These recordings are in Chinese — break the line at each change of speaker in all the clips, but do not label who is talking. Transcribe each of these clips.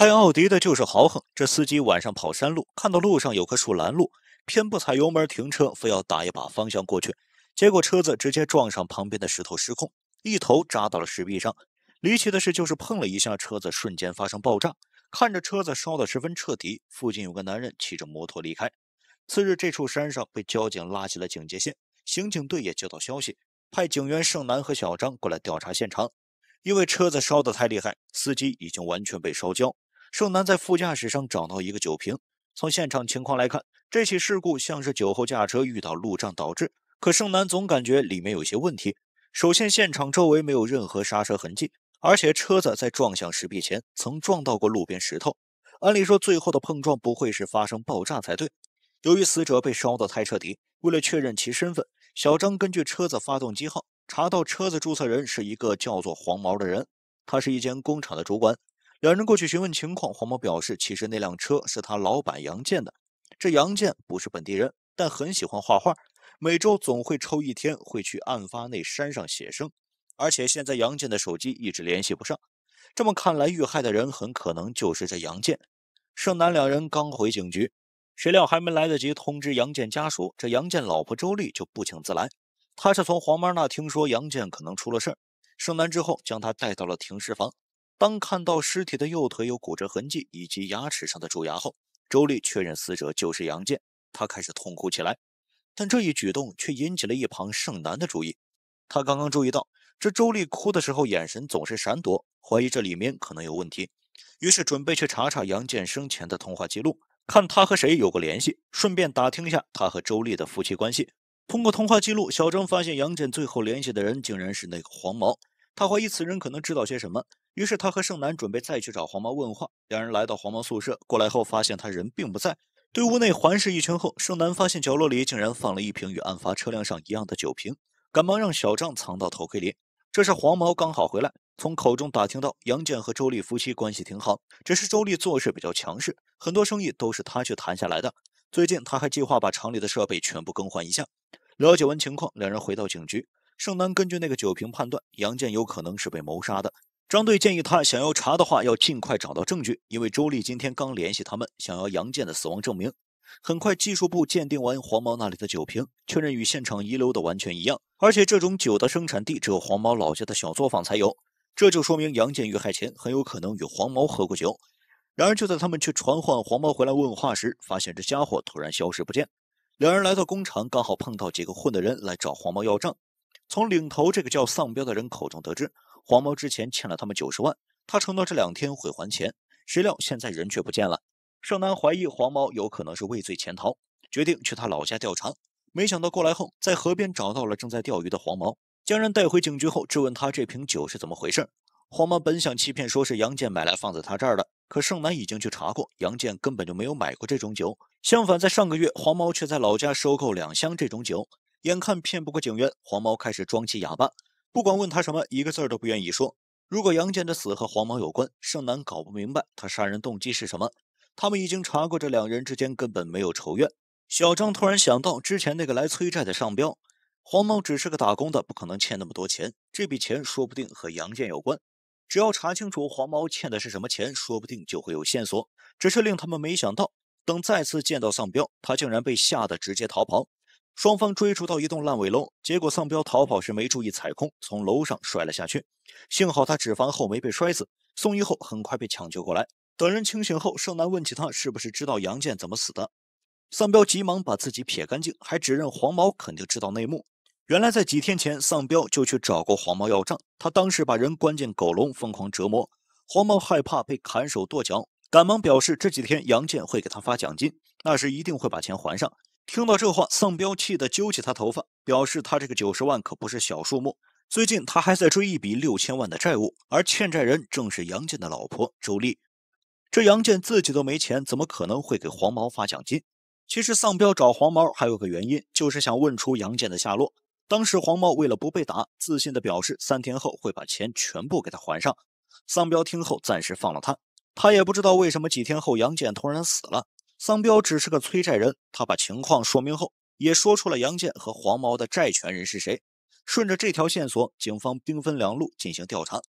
开奥迪的就是豪横。这司机晚上跑山路，看到路上有棵树拦路，偏不踩油门停车，非要打一把方向过去。结果车子直接撞上旁边的石头，失控，一头扎到了石壁上。离奇的是，就是碰了一下，车子瞬间发生爆炸。看着车子烧得十分彻底，附近有个男人骑着摩托离开。次日，这处山上被交警拉起了警戒线，刑警队也接到消息，派警员盛楠和小张过来调查现场。因为车子烧得太厉害，司机已经完全被烧焦。盛男在副驾驶上找到一个酒瓶。从现场情况来看，这起事故像是酒后驾车遇到路障导致。可盛男总感觉里面有些问题。首先，现场周围没有任何刹车痕迹，而且车子在撞向石壁前曾撞到过路边石头。按理说，最后的碰撞不会是发生爆炸才对。由于死者被烧得太彻底，为了确认其身份，小张根据车子发动机号查到车子注册人是一个叫做黄毛的人，他是一间工厂的主管。两人过去询问情况，黄某表示，其实那辆车是他老板杨建的。这杨建不是本地人，但很喜欢画画，每周总会抽一天会去案发那山上写生。而且现在杨建的手机一直联系不上，这么看来，遇害的人很可能就是这杨建。盛南两人刚回警局，谁料还没来得及通知杨建家属，这杨建老婆周丽就不请自来。他是从黄妈那听说杨建可能出了事儿，盛南之后将他带到了停尸房。当看到尸体的右腿有骨折痕迹，以及牙齿上的蛀牙后，周丽确认死者就是杨建，她开始痛哭起来。但这一举动却引起了一旁盛楠的注意，他刚刚注意到这周丽哭的时候眼神总是闪躲，怀疑这里面可能有问题，于是准备去查查杨建生前的通话记录，看他和谁有过联系，顺便打听一下他和周丽的夫妻关系。通过通话记录，小张发现杨建最后联系的人竟然是那个黄毛，他怀疑此人可能知道些什么。于是他和盛男准备再去找黄毛问话。两人来到黄毛宿舍，过来后发现他人并不在。对屋内环视一圈后，盛男发现角落里竟然放了一瓶与案发车辆上一样的酒瓶，赶忙让小张藏到头盔里。这时黄毛刚好回来，从口中打听到杨建和周丽夫妻关系挺好，只是周丽做事比较强势，很多生意都是他去谈下来的。最近他还计划把厂里的设备全部更换一下。了解完情况，两人回到警局。盛男根据那个酒瓶判断，杨建有可能是被谋杀的。张队建议他，想要查的话，要尽快找到证据，因为周丽今天刚联系他们，想要杨建的死亡证明。很快，技术部鉴定完黄毛那里的酒瓶，确认与现场遗留的完全一样，而且这种酒的生产地只有黄毛老家的小作坊才有，这就说明杨建遇害前很有可能与黄毛喝过酒。然而，就在他们去传唤黄毛回来问话时，发现这家伙突然消失不见。两人来到工厂，刚好碰到几个混的人来找黄毛要账。从领头这个叫丧彪的人口中得知。黄毛之前欠了他们九十万，他承诺这两天会还钱，谁料现在人却不见了。盛楠怀疑黄毛有可能是畏罪潜逃，决定去他老家调查。没想到过来后，在河边找到了正在钓鱼的黄毛，将人带回警局后质问他这瓶酒是怎么回事。黄毛本想欺骗，说是杨建买来放在他这儿的，可盛楠已经去查过，杨建根本就没有买过这种酒。相反，在上个月，黄毛却在老家收购两箱这种酒。眼看骗不过警员，黄毛开始装起哑巴。不管问他什么，一个字都不愿意说。如果杨建的死和黄毛有关，盛楠搞不明白他杀人动机是什么。他们已经查过，这两人之间根本没有仇怨。小张突然想到，之前那个来催债的丧彪，黄毛只是个打工的，不可能欠那么多钱。这笔钱说不定和杨建有关。只要查清楚黄毛欠的是什么钱，说不定就会有线索。只是令他们没想到，等再次见到丧彪，他竟然被吓得直接逃跑。双方追逐到一栋烂尾楼，结果丧彪逃跑时没注意踩空，从楼上摔了下去。幸好他脂肪厚没被摔死，送医后很快被抢救过来。等人清醒后，胜男问起他是不是知道杨建怎么死的，丧彪急忙把自己撇干净，还指认黄毛肯定知道内幕。原来在几天前，丧彪就去找过黄毛要账，他当时把人关进狗笼，疯狂折磨黄毛，害怕被砍手剁脚，赶忙表示这几天杨建会给他发奖金，那时一定会把钱还上。听到这话，丧彪气得揪起他头发，表示他这个九十万可不是小数目。最近他还在追一笔六千万的债务，而欠债人正是杨建的老婆周丽。这杨建自己都没钱，怎么可能会给黄毛发奖金？其实丧彪找黄毛还有个原因，就是想问出杨建的下落。当时黄毛为了不被打，自信地表示三天后会把钱全部给他还上。丧彪听后暂时放了他，他也不知道为什么几天后杨建突然死了。桑彪只是个催债人，他把情况说明后，也说出了杨建和黄毛的债权人是谁。顺着这条线索，警方兵分两路进行调查。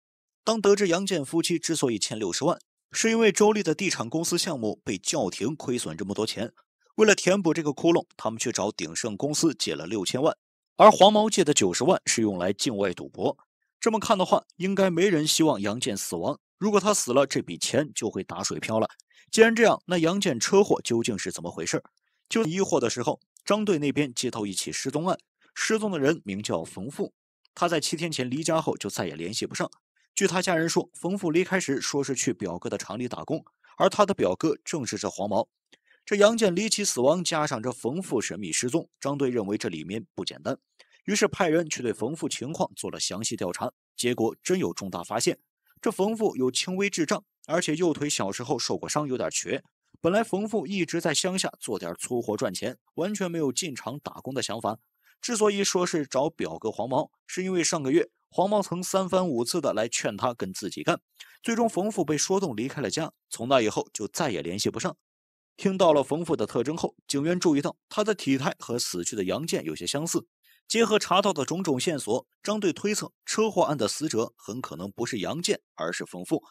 当得知杨建夫妻之所以欠六十万，是因为周丽的地产公司项目被叫停，亏损这么多钱。为了填补这个窟窿，他们去找鼎盛公司借了六千万，而黄毛借的九十万是用来境外赌博。这么看的话，应该没人希望杨建死亡。如果他死了，这笔钱就会打水漂了。既然这样，那杨建车祸究竟是怎么回事？就疑惑的时候，张队那边接到一起失踪案，失踪的人名叫冯富，他在七天前离家后就再也联系不上。据他家人说，冯富离开时说是去表哥的厂里打工，而他的表哥正是这黄毛。这杨建离奇死亡，加上这冯富神秘失踪，张队认为这里面不简单，于是派人去对冯富情况做了详细调查，结果真有重大发现。这冯富有轻微智障。而且右腿小时候受过伤，有点瘸。本来冯富一直在乡下做点粗活赚钱，完全没有进厂打工的想法。之所以说是找表哥黄毛，是因为上个月黄毛曾三番五次的来劝他跟自己干，最终冯富被说动离开了家。从那以后就再也联系不上。听到了冯富的特征后，警员注意到他的体态和死去的杨建有些相似。结合查到的种种线索，张队推测车祸案的死者很可能不是杨建，而是冯富。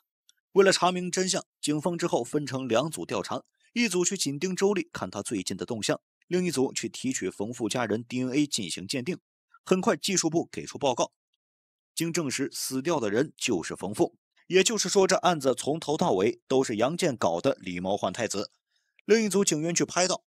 为了查明真相，警方之后分成两组调查，一组去紧盯周丽，看他最近的动向；另一组去提取冯富家人 DNA 进行鉴定。很快，技术部给出报告，经证实，死掉的人就是冯富。也就是说，这案子从头到尾都是杨建搞的，狸猫换太子。另一组警员去拍到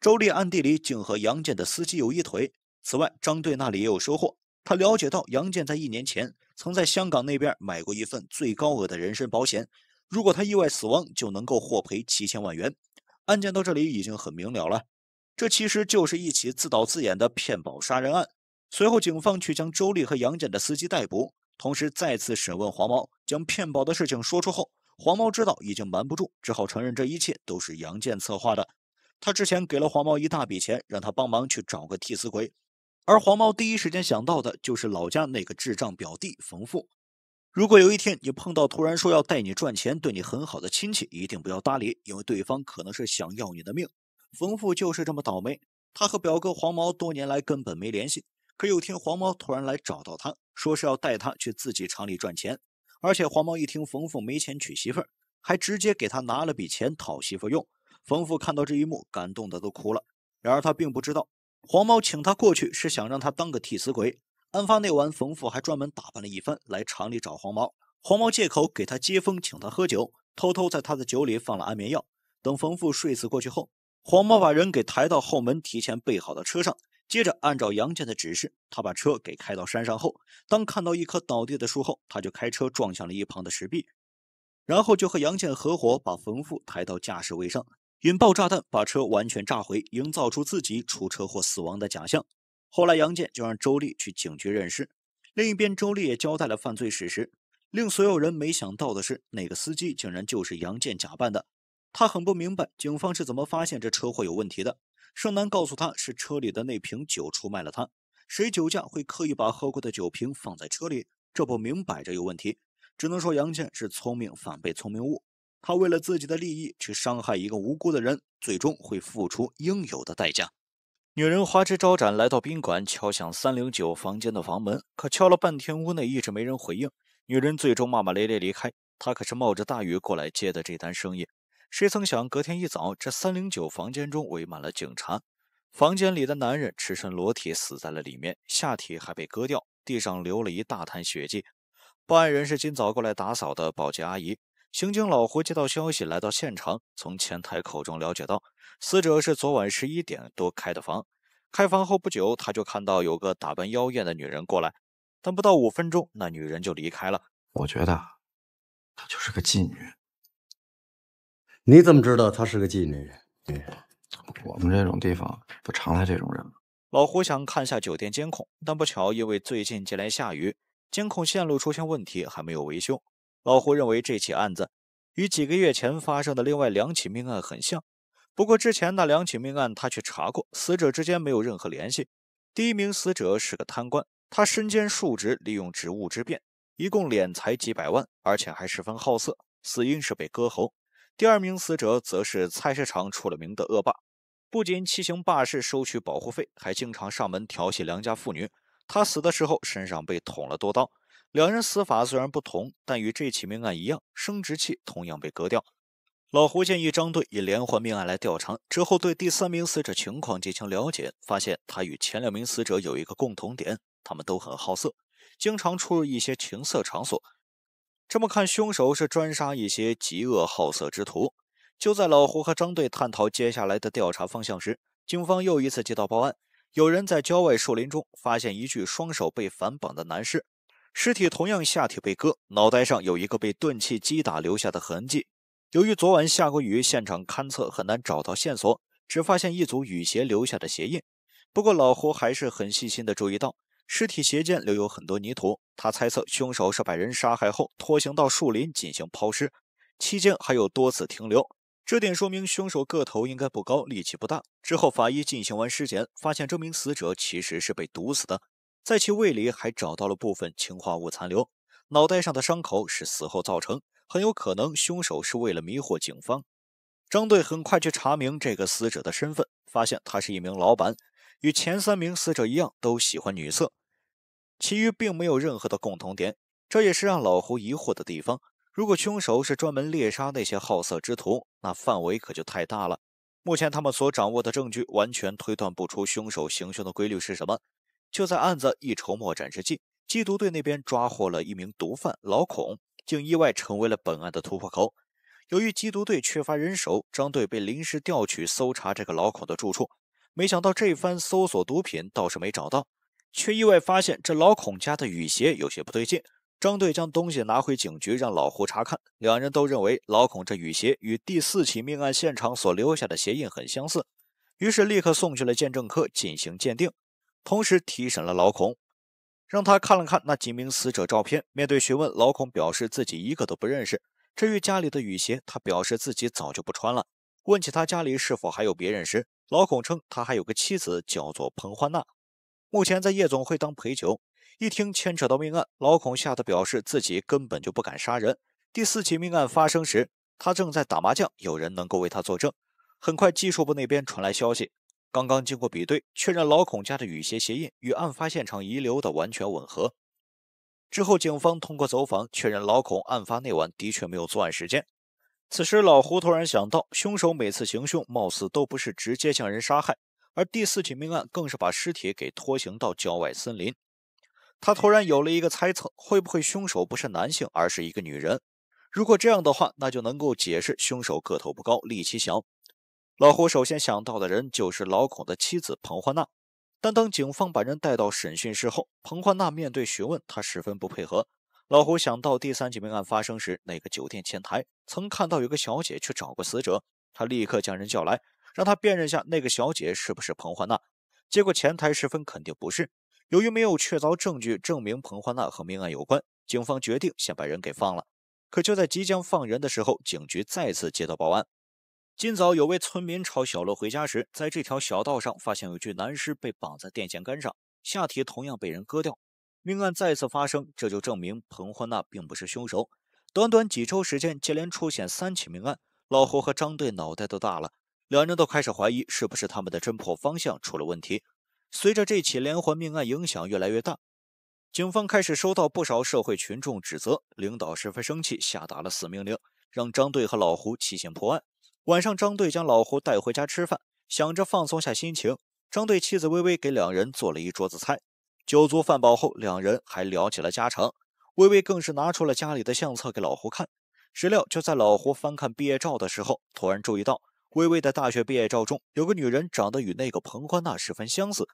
周丽暗地里竟和杨建的司机有一腿。此外，张队那里也有收获，他了解到杨建在一年前。曾在香港那边买过一份最高额的人身保险，如果他意外死亡，就能够获赔七千万元。案件到这里已经很明了了，这其实就是一起自导自演的骗保杀人案。随后，警方去将周丽和杨建的司机逮捕，同时再次审问黄毛，将骗保的事情说出后，黄毛知道已经瞒不住，只好承认这一切都是杨建策划的。他之前给了黄毛一大笔钱，让他帮忙去找个替死鬼。而黄毛第一时间想到的就是老家那个智障表弟冯富。如果有一天你碰到突然说要带你赚钱、对你很好的亲戚，一定不要搭理，因为对方可能是想要你的命。冯富就是这么倒霉，他和表哥黄毛多年来根本没联系。可有天黄毛突然来找到他，说是要带他去自己厂里赚钱，而且黄毛一听冯富没钱娶媳妇儿，还直接给他拿了笔钱讨媳妇用。冯富看到这一幕，感动的都哭了。然而他并不知道。黄毛请他过去是想让他当个替死鬼。案发那晚，冯父还专门打扮了一番来厂里找黄毛。黄毛借口给他接风，请他喝酒，偷偷在他的酒里放了安眠药。等冯父睡死过去后，黄毛把人给抬到后门提前备好的车上，接着按照杨建的指示，他把车给开到山上后，当看到一棵倒地的树后，他就开车撞向了一旁的石壁，然后就和杨建合伙把冯父抬到驾驶位上。引爆炸弹，把车完全炸毁，营造出自己出车祸死亡的假象。后来，杨健就让周丽去警局认尸。另一边，周丽也交代了犯罪事实。令所有人没想到的是，那个司机竟然就是杨健假扮的。他很不明白，警方是怎么发现这车祸有问题的。盛楠告诉他是车里的那瓶酒出卖了他。谁酒驾会刻意把喝过的酒瓶放在车里？这不明摆着有问题。只能说杨健是聪明反被聪明误。他为了自己的利益去伤害一个无辜的人，最终会付出应有的代价。女人花枝招展来到宾馆，敲响三零九房间的房门，可敲了半天，屋内一直没人回应。女人最终骂骂咧咧离开。她可是冒着大雨过来接的这单生意。谁曾想，隔天一早，这三零九房间中围满了警察，房间里的男人赤身裸体死在了里面，下体还被割掉，地上流了一大滩血迹。报案人是今早过来打扫的保洁阿姨。刑警老胡接到消息，来到现场。从前台口中了解到，死者是昨晚十一点多开的房。开房后不久，他就看到有个打扮妖艳的女人过来，但不到五分钟，那女人就离开了。我觉得，她就是个妓女。你怎么知道她是个妓女？我们这种地方不常来这种人。老胡想看下酒店监控，但不巧，因为最近接连下雨，监控线路出现问题，还没有维修。老胡认为这起案子与几个月前发生的另外两起命案很像，不过之前那两起命案他却查过，死者之间没有任何联系。第一名死者是个贪官，他身兼数职，利用职务之便，一共敛财几百万，而且还十分好色，死因是被割喉。第二名死者则是菜市场出了名的恶霸，不仅欺行霸市、收取保护费，还经常上门调戏良家妇女。他死的时候身上被捅了多刀。两人死法虽然不同，但与这起命案一样，生殖器同样被割掉。老胡建议张队以连环命案来调查，之后对第三名死者情况进行了解，发现他与前两名死者有一个共同点：他们都很好色，经常出入一些情色场所。这么看，凶手是专杀一些极恶好色之徒。就在老胡和张队探讨接下来的调查方向时，警方又一次接到报案，有人在郊外树林中发现一具双手被反绑的男尸。尸体同样下体被割，脑袋上有一个被钝器击打留下的痕迹。由于昨晚下过雨，现场勘测很难找到线索，只发现一组雨鞋留下的鞋印。不过老胡还是很细心的注意到，尸体鞋尖留有很多泥土。他猜测凶手是把人杀害后拖行到树林进行抛尸，期间还有多次停留。这点说明凶手个头应该不高，力气不大。之后法医进行完尸检，发现这名死者其实是被毒死的。在其胃里还找到了部分氰化物残留，脑袋上的伤口是死后造成，很有可能凶手是为了迷惑警方。张队很快去查明这个死者的身份，发现他是一名老板，与前三名死者一样都喜欢女色，其余并没有任何的共同点，这也是让老胡疑惑的地方。如果凶手是专门猎杀那些好色之徒，那范围可就太大了。目前他们所掌握的证据完全推断不出凶手行凶的规律是什么。就在案子一筹莫展之际，缉毒队那边抓获了一名毒贩老孔，竟意外成为了本案的突破口。由于缉毒队缺乏人手，张队被临时调取搜查这个老孔的住处。没想到这番搜索，毒品倒是没找到，却意外发现这老孔家的雨鞋有些不对劲。张队将东西拿回警局，让老胡查看，两人都认为老孔这雨鞋与第四起命案现场所留下的鞋印很相似，于是立刻送去了鉴证科进行鉴定。同时提审了老孔，让他看了看那几名死者照片。面对询问，老孔表示自己一个都不认识。至于家里的雨鞋，他表示自己早就不穿了。问起他家里是否还有别人时，老孔称他还有个妻子，叫做彭欢娜，目前在夜总会当陪酒。一听牵扯到命案，老孔吓得表示自己根本就不敢杀人。第四起命案发生时，他正在打麻将，有人能够为他作证。很快，技术部那边传来消息。刚刚经过比对，确认老孔家的雨鞋鞋印与案发现场遗留的完全吻合。之后，警方通过走访确认老孔案发那晚的确没有作案时间。此时，老胡突然想到，凶手每次行凶貌似都不是直接将人杀害，而第四起命案更是把尸体给拖行到郊外森林。他突然有了一个猜测：会不会凶手不是男性，而是一个女人？如果这样的话，那就能够解释凶手个头不高，力气小。老胡首先想到的人就是老孔的妻子彭焕娜，但当警方把人带到审讯室后，彭焕娜面对询问，她十分不配合。老胡想到第三起命案发生时，那个酒店前台曾看到有个小姐去找过死者，他立刻将人叫来，让他辨认下那个小姐是不是彭焕娜。结果前台十分肯定不是。由于没有确凿证据证明彭焕娜和命案有关，警方决定先把人给放了。可就在即将放人的时候，警局再次接到报案。今早有位村民朝小路回家时，在这条小道上发现有具男尸被绑在电线杆上，下体同样被人割掉。命案再次发生，这就证明彭欢娜并不是凶手。短短几周时间，接连出现三起命案，老胡和张队脑袋都大了，两人都开始怀疑是不是他们的侦破方向出了问题。随着这起连环命案影响越来越大，警方开始收到不少社会群众指责，领导十分生气，下达了死命令，让张队和老胡限期破案。晚上，张队将老胡带回家吃饭，想着放松下心情。张队妻子微微给两人做了一桌子菜，酒足饭饱后，两人还聊起了家常。微微更是拿出了家里的相册给老胡看。谁料，就在老胡翻看毕业照的时候，突然注意到微微的大学毕业照中有个女人长得与那个彭欢娜十分相似。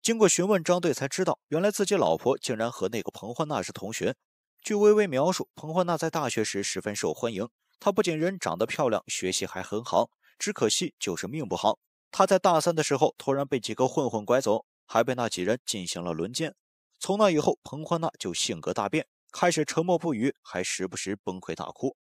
经过询问，张队才知道，原来自己老婆竟然和那个彭欢娜是同学。据微微描述，彭欢娜在大学时十分受欢迎。她不仅人长得漂亮，学习还很好，只可惜就是命不好。她在大三的时候突然被几个混混拐走，还被那几人进行了轮奸。从那以后，彭欢娜就性格大变，开始沉默不语，还时不时崩溃大哭。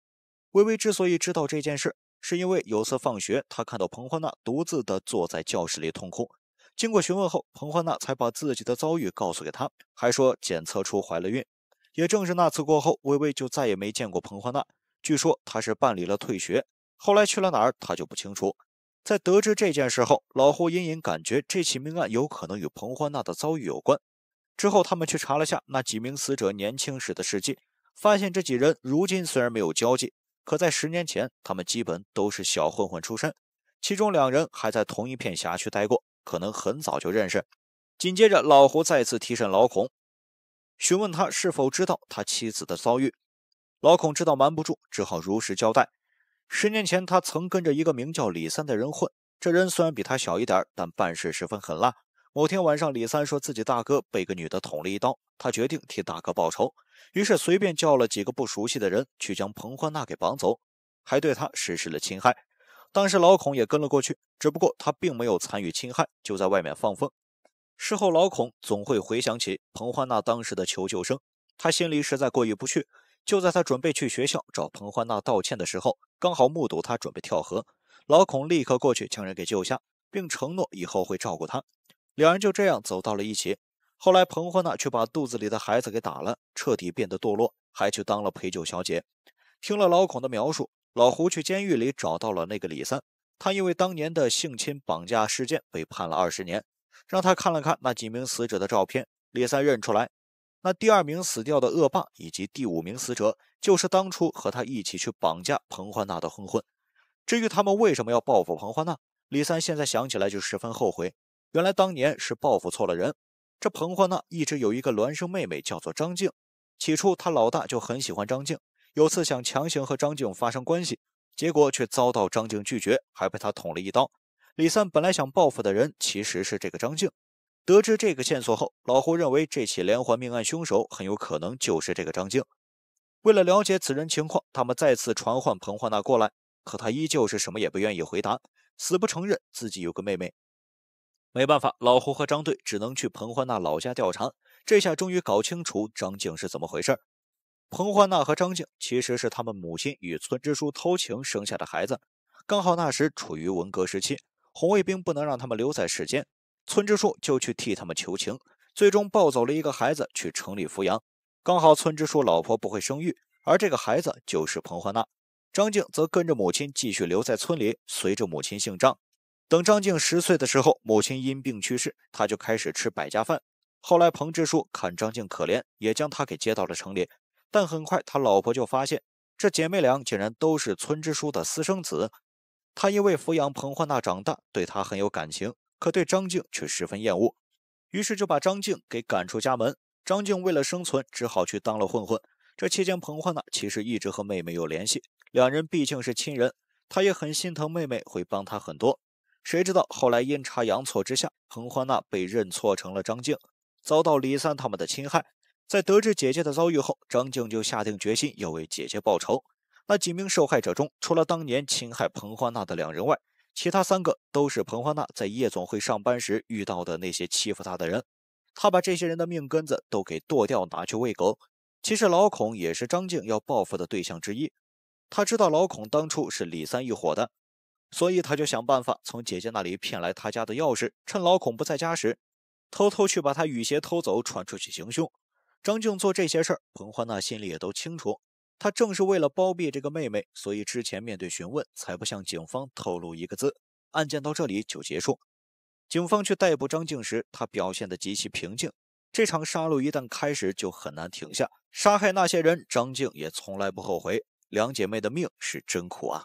微微之所以知道这件事，是因为有次放学，她看到彭欢娜独自的坐在教室里痛哭。经过询问后，彭欢娜才把自己的遭遇告诉给她，还说检测出怀了孕。也正是那次过后，微微就再也没见过彭欢娜。据说他是办理了退学，后来去了哪儿他就不清楚。在得知这件事后，老胡隐隐感觉这起命案有可能与彭欢娜的遭遇有关。之后，他们去查了下那几名死者年轻时的事迹，发现这几人如今虽然没有交际，可在十年前他们基本都是小混混出身。其中两人还在同一片辖区待过，可能很早就认识。紧接着，老胡再次提审老孔，询问他是否知道他妻子的遭遇。老孔知道瞒不住，只好如实交代。十年前，他曾跟着一个名叫李三的人混。这人虽然比他小一点儿，但办事十分狠辣。某天晚上，李三说自己大哥被个女的捅了一刀，他决定替大哥报仇，于是随便叫了几个不熟悉的人去将彭欢娜给绑走，还对她实施了侵害。当时老孔也跟了过去，只不过他并没有参与侵害，就在外面放风。事后，老孔总会回想起彭欢娜当时的求救声，他心里实在过意不去。就在他准备去学校找彭欢娜道歉的时候，刚好目睹她准备跳河，老孔立刻过去将人给救下，并承诺以后会照顾她。两人就这样走到了一起。后来，彭欢娜却把肚子里的孩子给打了，彻底变得堕落，还去当了陪酒小姐。听了老孔的描述，老胡去监狱里找到了那个李三，他因为当年的性侵绑架事件被判了二十年，让他看了看那几名死者的照片，李三认出来。那第二名死掉的恶霸以及第五名死者，就是当初和他一起去绑架彭焕娜的混混。至于他们为什么要报复彭焕娜，李三现在想起来就十分后悔。原来当年是报复错了人。这彭焕娜一直有一个孪生妹妹，叫做张静。起初他老大就很喜欢张静，有次想强行和张静发生关系，结果却遭到张静拒绝，还被他捅了一刀。李三本来想报复的人其实是这个张静。得知这个线索后，老胡认为这起连环命案凶手很有可能就是这个张静。为了了解此人情况，他们再次传唤彭焕娜过来，可她依旧是什么也不愿意回答，死不承认自己有个妹妹。没办法，老胡和张队只能去彭焕娜老家调查。这下终于搞清楚张静是怎么回事。彭焕娜和张静其实是他们母亲与村支书偷情生下的孩子，刚好那时处于文革时期，红卫兵不能让他们留在世间。村支书就去替他们求情，最终抱走了一个孩子去城里抚养。刚好村支书老婆不会生育，而这个孩子就是彭焕娜。张静则跟着母亲继续留在村里，随着母亲姓张。等张静十岁的时候，母亲因病去世，他就开始吃百家饭。后来彭支书看张静可怜，也将她给接到了城里。但很快他老婆就发现，这姐妹俩竟然都是村支书的私生子。他因为抚养彭焕娜长大，对她很有感情。可对张静却十分厌恶，于是就把张静给赶出家门。张静为了生存，只好去当了混混。这期间，彭欢娜其实一直和妹妹有联系，两人毕竟是亲人，她也很心疼妹妹，会帮她很多。谁知道后来阴差阳错之下，彭欢娜被认错成了张静，遭到李三他们的侵害。在得知姐姐的遭遇后，张静就下定决心要为姐姐报仇。那几名受害者中，除了当年侵害彭欢娜的两人外，其他三个都是彭欢娜在夜总会上班时遇到的那些欺负她的人，她把这些人的命根子都给剁掉，拿去喂狗。其实老孔也是张静要报复的对象之一，他知道老孔当初是李三一伙的，所以他就想办法从姐姐那里骗来他家的钥匙，趁老孔不在家时，偷偷去把他雨鞋偷走，传出去行凶。张静做这些事儿，彭欢娜心里也都清楚。他正是为了包庇这个妹妹，所以之前面对询问才不向警方透露一个字。案件到这里就结束，警方去逮捕张静时，他表现得极其平静。这场杀戮一旦开始，就很难停下。杀害那些人，张静也从来不后悔。两姐妹的命是真苦啊。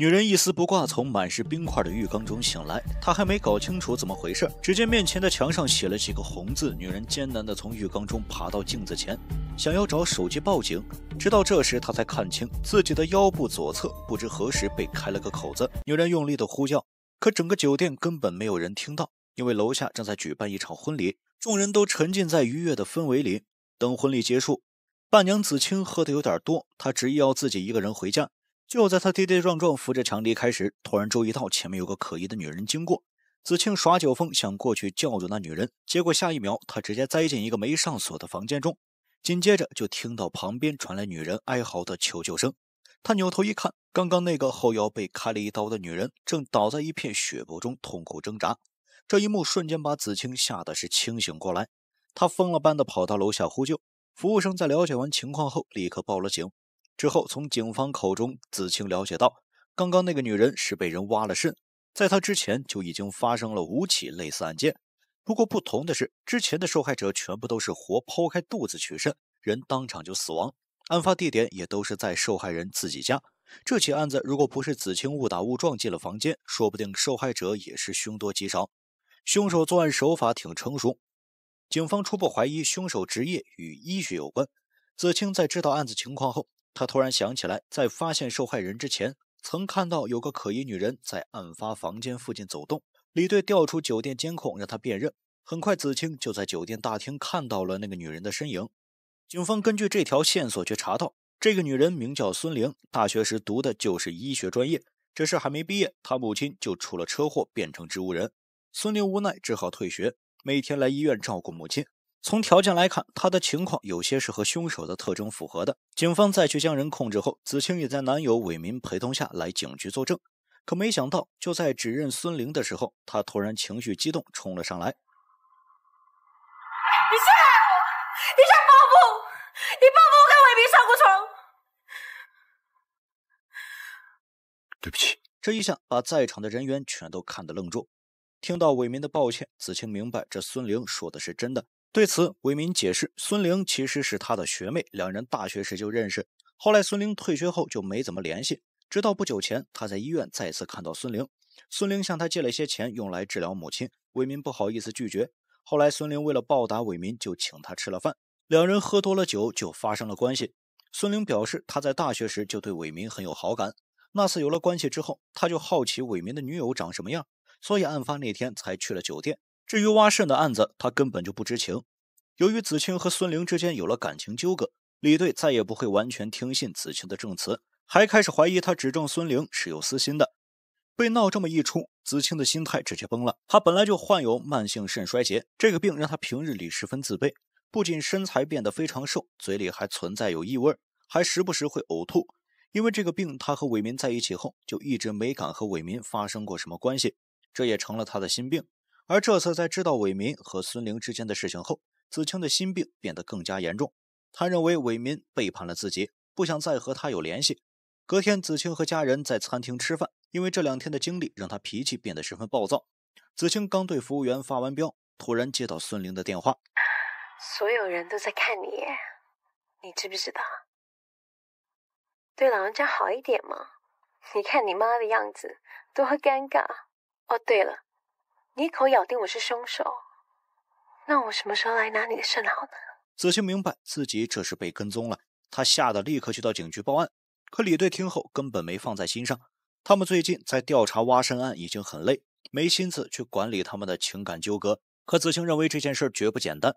女人一丝不挂从满是冰块的浴缸中醒来，她还没搞清楚怎么回事，只见面前的墙上写了几个红字。女人艰难地从浴缸中爬到镜子前，想要找手机报警，直到这时她才看清自己的腰部左侧不知何时被开了个口子。女人用力地呼叫，可整个酒店根本没有人听到，因为楼下正在举办一场婚礼，众人都沉浸在愉悦的氛围里。等婚礼结束，伴娘子清喝得有点多，她执意要自己一个人回家。就在他跌跌撞撞扶着墙离开时，突然注意到前面有个可疑的女人经过。子清耍酒疯，想过去叫住那女人，结果下一秒他直接栽进一个没上锁的房间中。紧接着就听到旁边传来女人哀嚎的求救声。他扭头一看，刚刚那个后腰被开了一刀的女人正倒在一片血泊中痛苦挣扎。这一幕瞬间把子清吓得是清醒过来，他疯了般的跑到楼下呼救。服务生在了解完情况后，立刻报了警。之后，从警方口中，子清了解到，刚刚那个女人是被人挖了肾，在她之前就已经发生了五起类似案件。不过不同的是，之前的受害者全部都是活剖开肚子取肾，人当场就死亡，案发地点也都是在受害人自己家。这起案子如果不是子清误打误撞进了房间，说不定受害者也是凶多吉少。凶手作案手法挺成熟，警方初步怀疑凶手职业与医学有关。子清在知道案子情况后。他突然想起来，在发现受害人之前，曾看到有个可疑女人在案发房间附近走动。李队调出酒店监控，让他辨认。很快，子清就在酒店大厅看到了那个女人的身影。警方根据这条线索去查到，这个女人名叫孙玲，大学时读的就是医学专业，只是还没毕业，她母亲就出了车祸，变成植物人。孙玲无奈，只好退学，每天来医院照顾母亲。从条件来看，他的情况有些是和凶手的特征符合的。警方再去将人控制后，子清也在男友韦民陪同下来警局作证。可没想到，就在指认孙玲的时候，他突然情绪激动，冲了上来：“你陷害我！你想报复！你报复我跟韦民上过床！”对不起。这一下把在场的人员全都看得愣住。听到韦民的抱歉，子清明白这孙玲说的是真的。对此，韦民解释，孙玲其实是他的学妹，两人大学时就认识。后来孙玲退学后就没怎么联系，直到不久前，他在医院再次看到孙玲。孙玲向他借了一些钱，用来治疗母亲。韦民不好意思拒绝。后来，孙玲为了报答韦民，就请他吃了饭。两人喝多了酒，就发生了关系。孙玲表示，他在大学时就对韦民很有好感。那次有了关系之后，他就好奇韦民的女友长什么样，所以案发那天才去了酒店。至于挖肾的案子，他根本就不知情。由于子清和孙玲之间有了感情纠葛，李队再也不会完全听信子清的证词，还开始怀疑他指证孙玲是有私心的。被闹这么一出，子清的心态直接崩了。他本来就患有慢性肾衰竭，这个病让他平日里十分自卑，不仅身材变得非常瘦，嘴里还存在有异味，还时不时会呕吐。因为这个病，他和伟民在一起后就一直没敢和伟民发生过什么关系，这也成了他的心病。而这次在知道伟民和孙玲之间的事情后，子清的心病变得更加严重。他认为伟民背叛了自己，不想再和他有联系。隔天，子清和家人在餐厅吃饭，因为这两天的经历让他脾气变得十分暴躁。子清刚对服务员发完飙，突然接到孙玲的电话：“所有人都在看你，你知不知道？对老人家好一点嘛。你看你妈的样子，多尴尬。哦，对了。”你一口咬定我是凶手，那我什么时候来拿你的肾好呢？子清明白自己这是被跟踪了，他吓得立刻去到警局报案。可李队听后根本没放在心上，他们最近在调查挖肾案已经很累，没心思去管理他们的情感纠葛。可子清认为这件事绝不简单，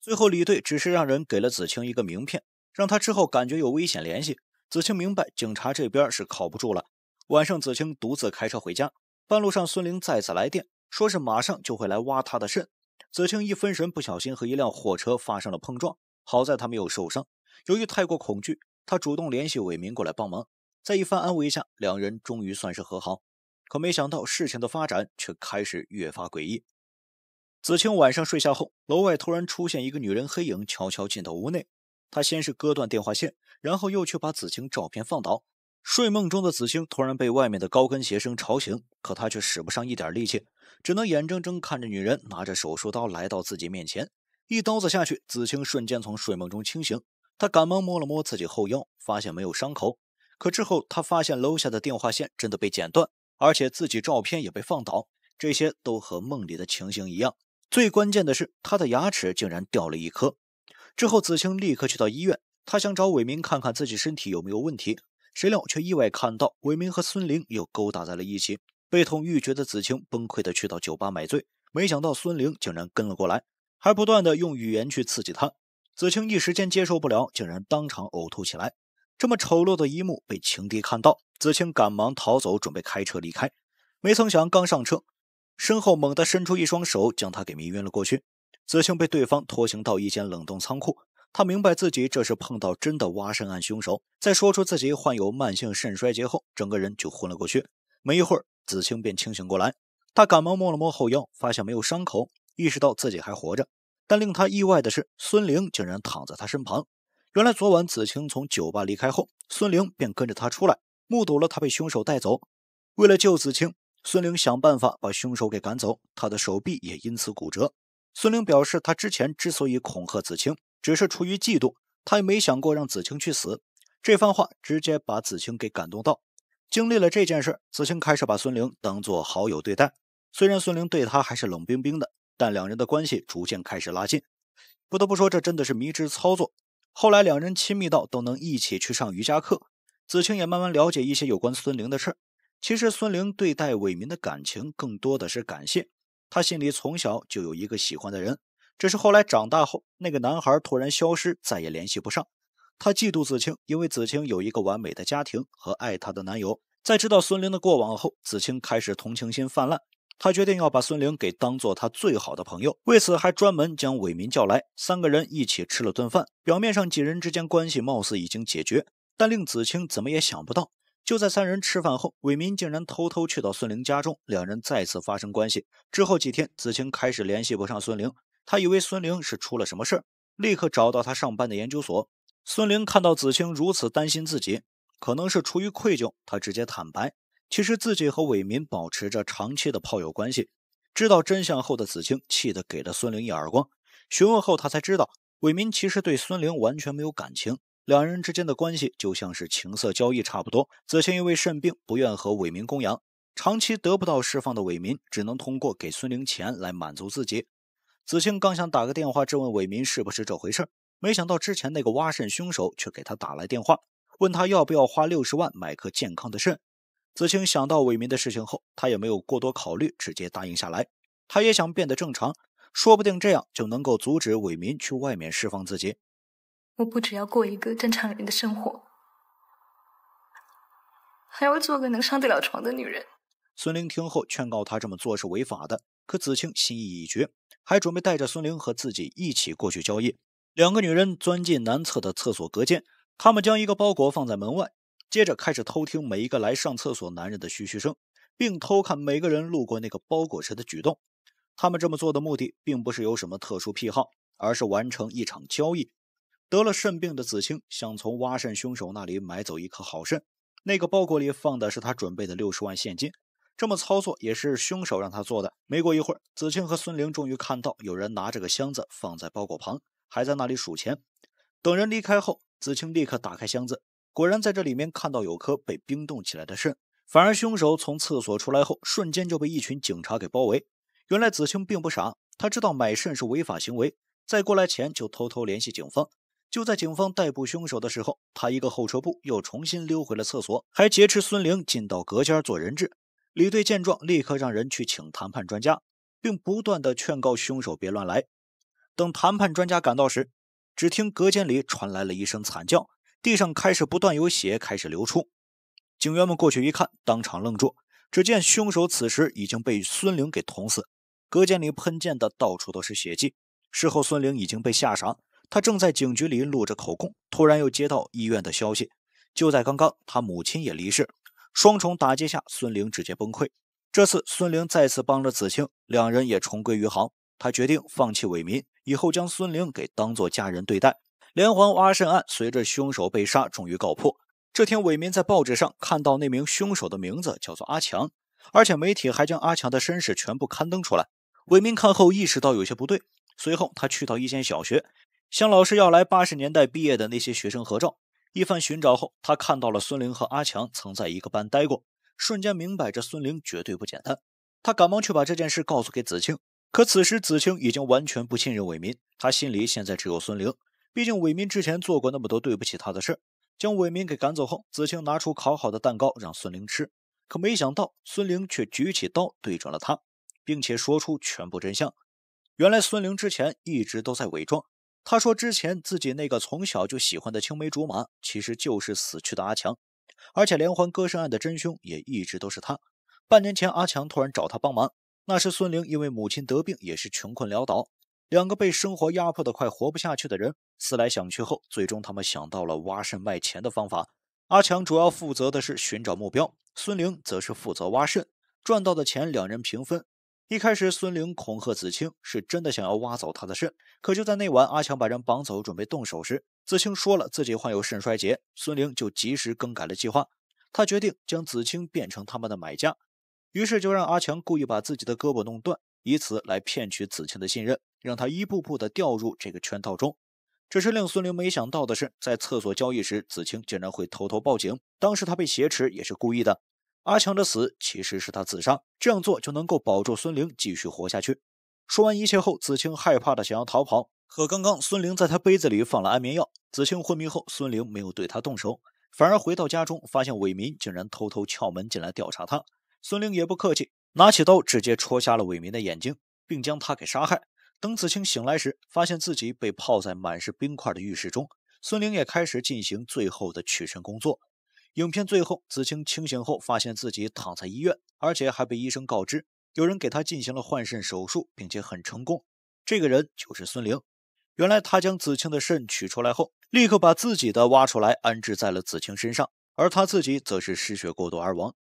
最后李队只是让人给了子清一个名片，让他之后感觉有危险联系。子清明白警察这边是靠不住了，晚上子清独自开车回家，半路上孙玲再次来电。说是马上就会来挖他的肾。子清一分神，不小心和一辆货车发生了碰撞，好在他没有受伤。由于太过恐惧，他主动联系伟民过来帮忙。在一番安慰下，两人终于算是和好。可没想到事情的发展却开始越发诡异。子清晚上睡下后，楼外突然出现一个女人黑影，悄悄进到屋内。她先是割断电话线，然后又去把子清照片放倒。睡梦中的子清突然被外面的高跟鞋声吵醒，可他却使不上一点力气，只能眼睁睁看着女人拿着手术刀来到自己面前，一刀子下去，子清瞬间从睡梦中清醒。他赶忙摸了摸自己后腰，发现没有伤口，可之后他发现楼下的电话线真的被剪断，而且自己照片也被放倒，这些都和梦里的情形一样。最关键的是，他的牙齿竟然掉了一颗。之后，子清立刻去到医院，他想找伟民看看自己身体有没有问题。谁料却意外看到伟明和孙玲又勾搭在了一起，悲痛欲绝的子清崩溃的去到酒吧买醉，没想到孙玲竟然跟了过来，还不断的用语言去刺激他。子清一时间接受不了，竟然当场呕吐起来。这么丑陋的一幕被情敌看到，子清赶忙逃走，准备开车离开。没曾想刚上车，身后猛地伸出一双手将他给迷晕了过去。子清被对方拖行到一间冷冻仓库。他明白自己这是碰到真的挖肾案凶手，在说出自己患有慢性肾衰竭后，整个人就昏了过去。没一会儿，子清便清醒过来，他赶忙摸了摸后腰，发现没有伤口，意识到自己还活着。但令他意外的是，孙玲竟然躺在他身旁。原来昨晚子清从酒吧离开后，孙玲便跟着他出来，目睹了他被凶手带走。为了救子清，孙玲想办法把凶手给赶走，他的手臂也因此骨折。孙玲表示，他之前之所以恐吓子清，只是出于嫉妒，他也没想过让子清去死。这番话直接把子清给感动到。经历了这件事，子清开始把孙玲当做好友对待。虽然孙玲对他还是冷冰冰的，但两人的关系逐渐开始拉近。不得不说，这真的是迷之操作。后来两人亲密到都能一起去上瑜伽课，子清也慢慢了解一些有关孙玲的事儿。其实孙玲对待伟民的感情更多的是感谢，他心里从小就有一个喜欢的人。只是后来长大后，那个男孩突然消失，再也联系不上。他嫉妒子清，因为子清有一个完美的家庭和爱她的男友。在知道孙玲的过往后，子清开始同情心泛滥。他决定要把孙玲给当做他最好的朋友，为此还专门将伟民叫来，三个人一起吃了顿饭。表面上几人之间关系貌似已经解决，但令子清怎么也想不到，就在三人吃饭后，伟民竟然偷偷去到孙玲家中，两人再次发生关系。之后几天，子清开始联系不上孙玲。他以为孙玲是出了什么事儿，立刻找到他上班的研究所。孙玲看到子清如此担心自己，可能是出于愧疚，他直接坦白，其实自己和伟民保持着长期的炮友关系。知道真相后的子清气得给了孙玲一耳光。询问后，他才知道伟民其实对孙玲完全没有感情，两人之间的关系就像是情色交易差不多。子清因为肾病不愿和伟民供养，长期得不到释放的伟民只能通过给孙玲钱来满足自己。子清刚想打个电话质问伟民是不是这回事没想到之前那个挖肾凶手却给他打来电话，问他要不要花六十万买颗健康的肾。子清想到伟民的事情后，他也没有过多考虑，直接答应下来。他也想变得正常，说不定这样就能够阻止伟民去外面释放自己。我不只要过一个正常人的生活，还要做个能上得了床的女人。孙玲听后劝告他这么做是违法的，可子清心意已决。还准备带着孙玲和自己一起过去交易。两个女人钻进男厕的厕所隔间，他们将一个包裹放在门外，接着开始偷听每一个来上厕所男人的嘘嘘声，并偷看每个人路过那个包裹时的举动。他们这么做的目的并不是有什么特殊癖好，而是完成一场交易。得了肾病的子清想从挖肾凶手那里买走一颗好肾，那个包裹里放的是他准备的六十万现金。这么操作也是凶手让他做的。没过一会儿，子清和孙玲终于看到有人拿着个箱子放在包裹旁，还在那里数钱。等人离开后，子清立刻打开箱子，果然在这里面看到有颗被冰冻起来的肾。反而凶手从厕所出来后，瞬间就被一群警察给包围。原来子清并不傻，他知道买肾是违法行为，在过来前就偷偷联系警方。就在警方逮捕凶手的时候，他一个后撤步又重新溜回了厕所，还劫持孙玲进到隔间做人质。李队见状，立刻让人去请谈判专家，并不断的劝告凶手别乱来。等谈判专家赶到时，只听隔间里传来了一声惨叫，地上开始不断有血开始流出。警员们过去一看，当场愣住。只见凶手此时已经被孙玲给捅死，隔间里喷溅的到处都是血迹。事后，孙玲已经被吓傻，她正在警局里录着口供，突然又接到医院的消息，就在刚刚，她母亲也离世。双重打击下，孙玲直接崩溃。这次孙玲再次帮着子清，两人也重归于好。他决定放弃伟民，以后将孙玲给当做家人对待。连环挖肾案随着凶手被杀，终于告破。这天，伟民在报纸上看到那名凶手的名字叫做阿强，而且媒体还将阿强的身世全部刊登出来。伟民看后意识到有些不对，随后他去到一间小学，向老师要来八十年代毕业的那些学生合照。一番寻找后，他看到了孙玲和阿强曾在一个班待过，瞬间明白这孙玲绝对不简单。他赶忙去把这件事告诉给子清，可此时子清已经完全不信任伟民，他心里现在只有孙玲，毕竟伟民之前做过那么多对不起他的事将伟民给赶走后，子清拿出烤好的蛋糕让孙玲吃，可没想到孙玲却举起刀对准了他，并且说出全部真相。原来孙玲之前一直都在伪装。他说：“之前自己那个从小就喜欢的青梅竹马，其实就是死去的阿强，而且连环割肾案的真凶也一直都是他。半年前，阿强突然找他帮忙。那时，孙玲因为母亲得病，也是穷困潦倒。两个被生活压迫的快活不下去的人，思来想去后，最终他们想到了挖肾卖钱的方法。阿强主要负责的是寻找目标，孙玲则是负责挖肾，赚到的钱两人平分。”一开始，孙玲恐吓子清，是真的想要挖走他的肾。可就在那晚，阿强把人绑走，准备动手时，子清说了自己患有肾衰竭，孙玲就及时更改了计划。他决定将子清变成他们的买家，于是就让阿强故意把自己的胳膊弄断，以此来骗取子清的信任，让他一步步的掉入这个圈套中。只是令孙玲没想到的是，在厕所交易时，子清竟然会偷偷报警。当时他被挟持也是故意的。阿强的死其实是他自杀，这样做就能够保住孙玲继续活下去。说完一切后，子清害怕的想要逃跑，可刚刚孙玲在他杯子里放了安眠药，子清昏迷后，孙玲没有对他动手，反而回到家中，发现伟民竟然偷偷撬门进来调查他，孙玲也不客气，拿起刀直接戳瞎了伟民的眼睛，并将他给杀害。等子清醒来时，发现自己被泡在满是冰块的浴室中，孙玲也开始进行最后的取证工作。影片最后，子清清醒后发现自己躺在医院，而且还被医生告知有人给他进行了换肾手术，并且很成功。这个人就是孙玲。原来他将子清的肾取出来后，立刻把自己的挖出来安置在了子清身上，而他自己则是失血过多而亡。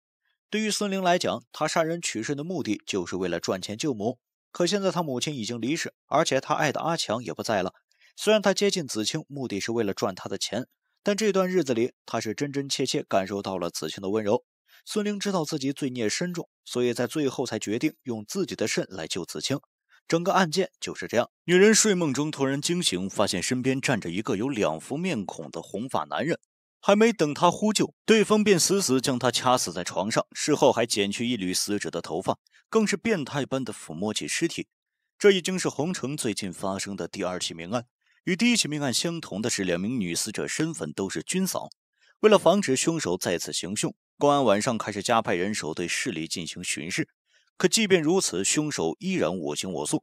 对于孙玲来讲，他杀人取肾的目的就是为了赚钱救母。可现在他母亲已经离世，而且他爱的阿强也不在了。虽然他接近子清，目的是为了赚他的钱。但这段日子里，他是真真切切感受到了子清的温柔。孙玲知道自己罪孽深重，所以在最后才决定用自己的肾来救子清。整个案件就是这样。女人睡梦中突然惊醒，发现身边站着一个有两副面孔的红发男人。还没等她呼救，对方便死死将她掐死在床上。事后还剪去一缕死者的头发，更是变态般的抚摸起尸体。这已经是洪城最近发生的第二起命案。与第一起命案相同的是，两名女死者身份都是军嫂。为了防止凶手再次行凶，公安晚上开始加派人手对市里进行巡视。可即便如此，凶手依然我行我素。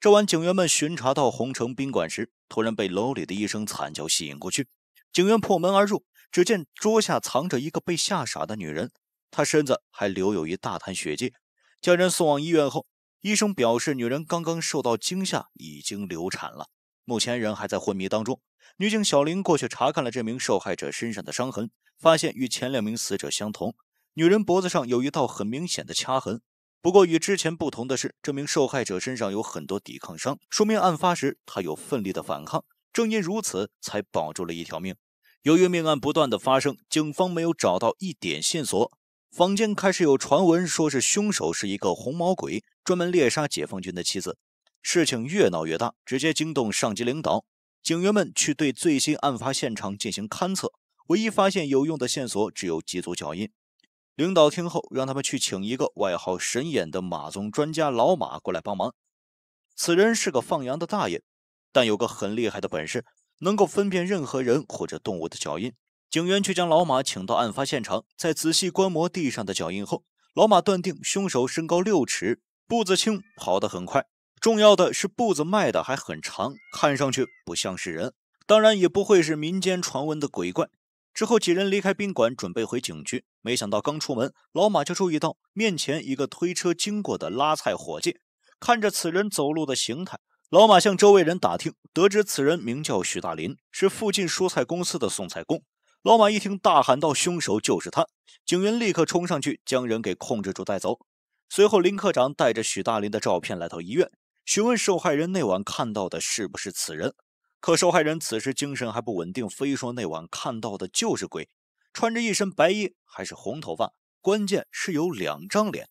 这晚，警员们巡查到红城宾馆时，突然被楼里的一声惨叫吸引过去。警员破门而入，只见桌下藏着一个被吓傻的女人，她身子还留有一大滩血迹。将人送往医院后，医生表示，女人刚刚受到惊吓，已经流产了。目前人还在昏迷当中。女警小林过去查看了这名受害者身上的伤痕，发现与前两名死者相同。女人脖子上有一道很明显的掐痕，不过与之前不同的是，这名受害者身上有很多抵抗伤，说明案发时她有奋力的反抗。正因如此，才保住了一条命。由于命案不断的发生，警方没有找到一点线索。坊间开始有传闻，说是凶手是一个红毛鬼，专门猎杀解放军的妻子。事情越闹越大，直接惊动上级领导。警员们去对最新案发现场进行勘测，唯一发现有用的线索只有几组脚印。领导听后，让他们去请一个外号“神眼”的马宗专家老马过来帮忙。此人是个放羊的大爷，但有个很厉害的本事，能够分辨任何人或者动物的脚印。警员去将老马请到案发现场，在仔细观摩地上的脚印后，老马断定凶手身高六尺，步子轻，跑得很快。重要的是步子迈的还很长，看上去不像是人，当然也不会是民间传闻的鬼怪。之后几人离开宾馆，准备回警局，没想到刚出门，老马就注意到面前一个推车经过的拉菜伙计。看着此人走路的形态，老马向周围人打听，得知此人名叫许大林，是附近蔬菜公司的送菜工。老马一听，大喊道：“凶手就是他！”警员立刻冲上去将人给控制住，带走。随后，林科长带着许大林的照片来到医院。询问受害人那晚看到的是不是此人？可受害人此时精神还不稳定，非说那晚看到的就是鬼，穿着一身白衣，还是红头发，关键是有两张脸。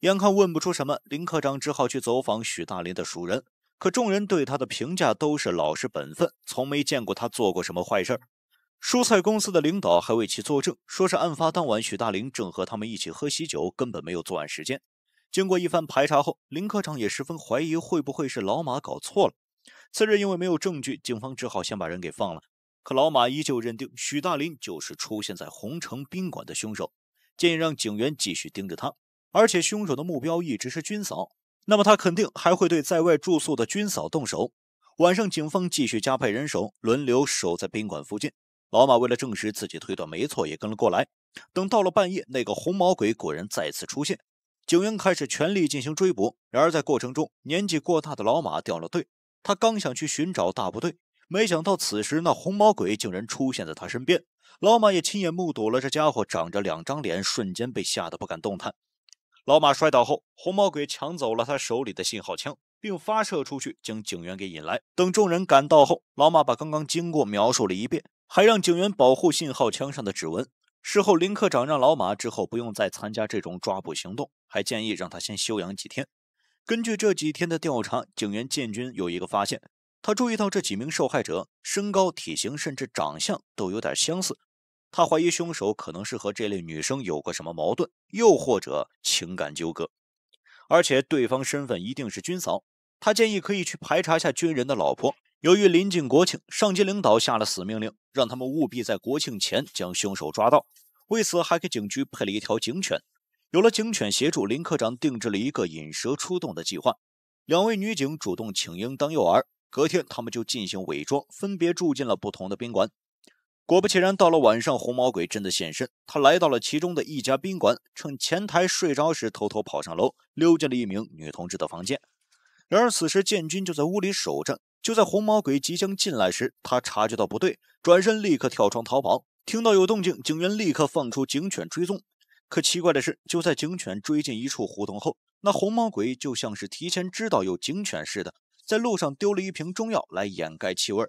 眼看问不出什么，林科长只好去走访许大林的熟人。可众人对他的评价都是老实本分，从没见过他做过什么坏事儿。蔬菜公司的领导还为其作证，说是案发当晚许大林正和他们一起喝喜酒，根本没有作案时间。经过一番排查后，林科长也十分怀疑，会不会是老马搞错了。次日，因为没有证据，警方只好先把人给放了。可老马依旧认定许大林就是出现在红城宾馆的凶手，建议让警员继续盯着他。而且凶手的目标一直是军嫂，那么他肯定还会对在外住宿的军嫂动手。晚上，警方继续加派人手，轮流守在宾馆附近。老马为了证实自己推断没错，也跟了过来。等到了半夜，那个红毛鬼果然再次出现。警员开始全力进行追捕，然而在过程中，年纪过大的老马掉了队。他刚想去寻找大部队，没想到此时那红毛鬼竟然出现在他身边。老马也亲眼目睹了这家伙长着两张脸，瞬间被吓得不敢动弹。老马摔倒后，红毛鬼抢走了他手里的信号枪，并发射出去，将警员给引来。等众人赶到后，老马把刚刚经过描述了一遍，还让警员保护信号枪上的指纹。事后，林科长让老马之后不用再参加这种抓捕行动，还建议让他先休养几天。根据这几天的调查，警员建军有一个发现，他注意到这几名受害者身高、体型甚至长相都有点相似。他怀疑凶手可能是和这类女生有过什么矛盾，又或者情感纠葛，而且对方身份一定是军嫂。他建议可以去排查一下军人的老婆。由于临近国庆，上级领导下了死命令，让他们务必在国庆前将凶手抓到。为此，还给警局配了一条警犬。有了警犬协助，林科长定制了一个引蛇出洞的计划。两位女警主动请缨当诱饵。隔天，他们就进行伪装，分别住进了不同的宾馆。果不其然，到了晚上，红毛鬼真的现身。他来到了其中的一家宾馆，趁前台睡着时，偷偷跑上楼，溜进了一名女同志的房间。然而，此时建军就在屋里守着。就在红毛鬼即将进来时，他察觉到不对，转身立刻跳窗逃跑。听到有动静，警员立刻放出警犬追踪。可奇怪的是，就在警犬追进一处胡同后，那红毛鬼就像是提前知道有警犬似的，在路上丢了一瓶中药来掩盖气味。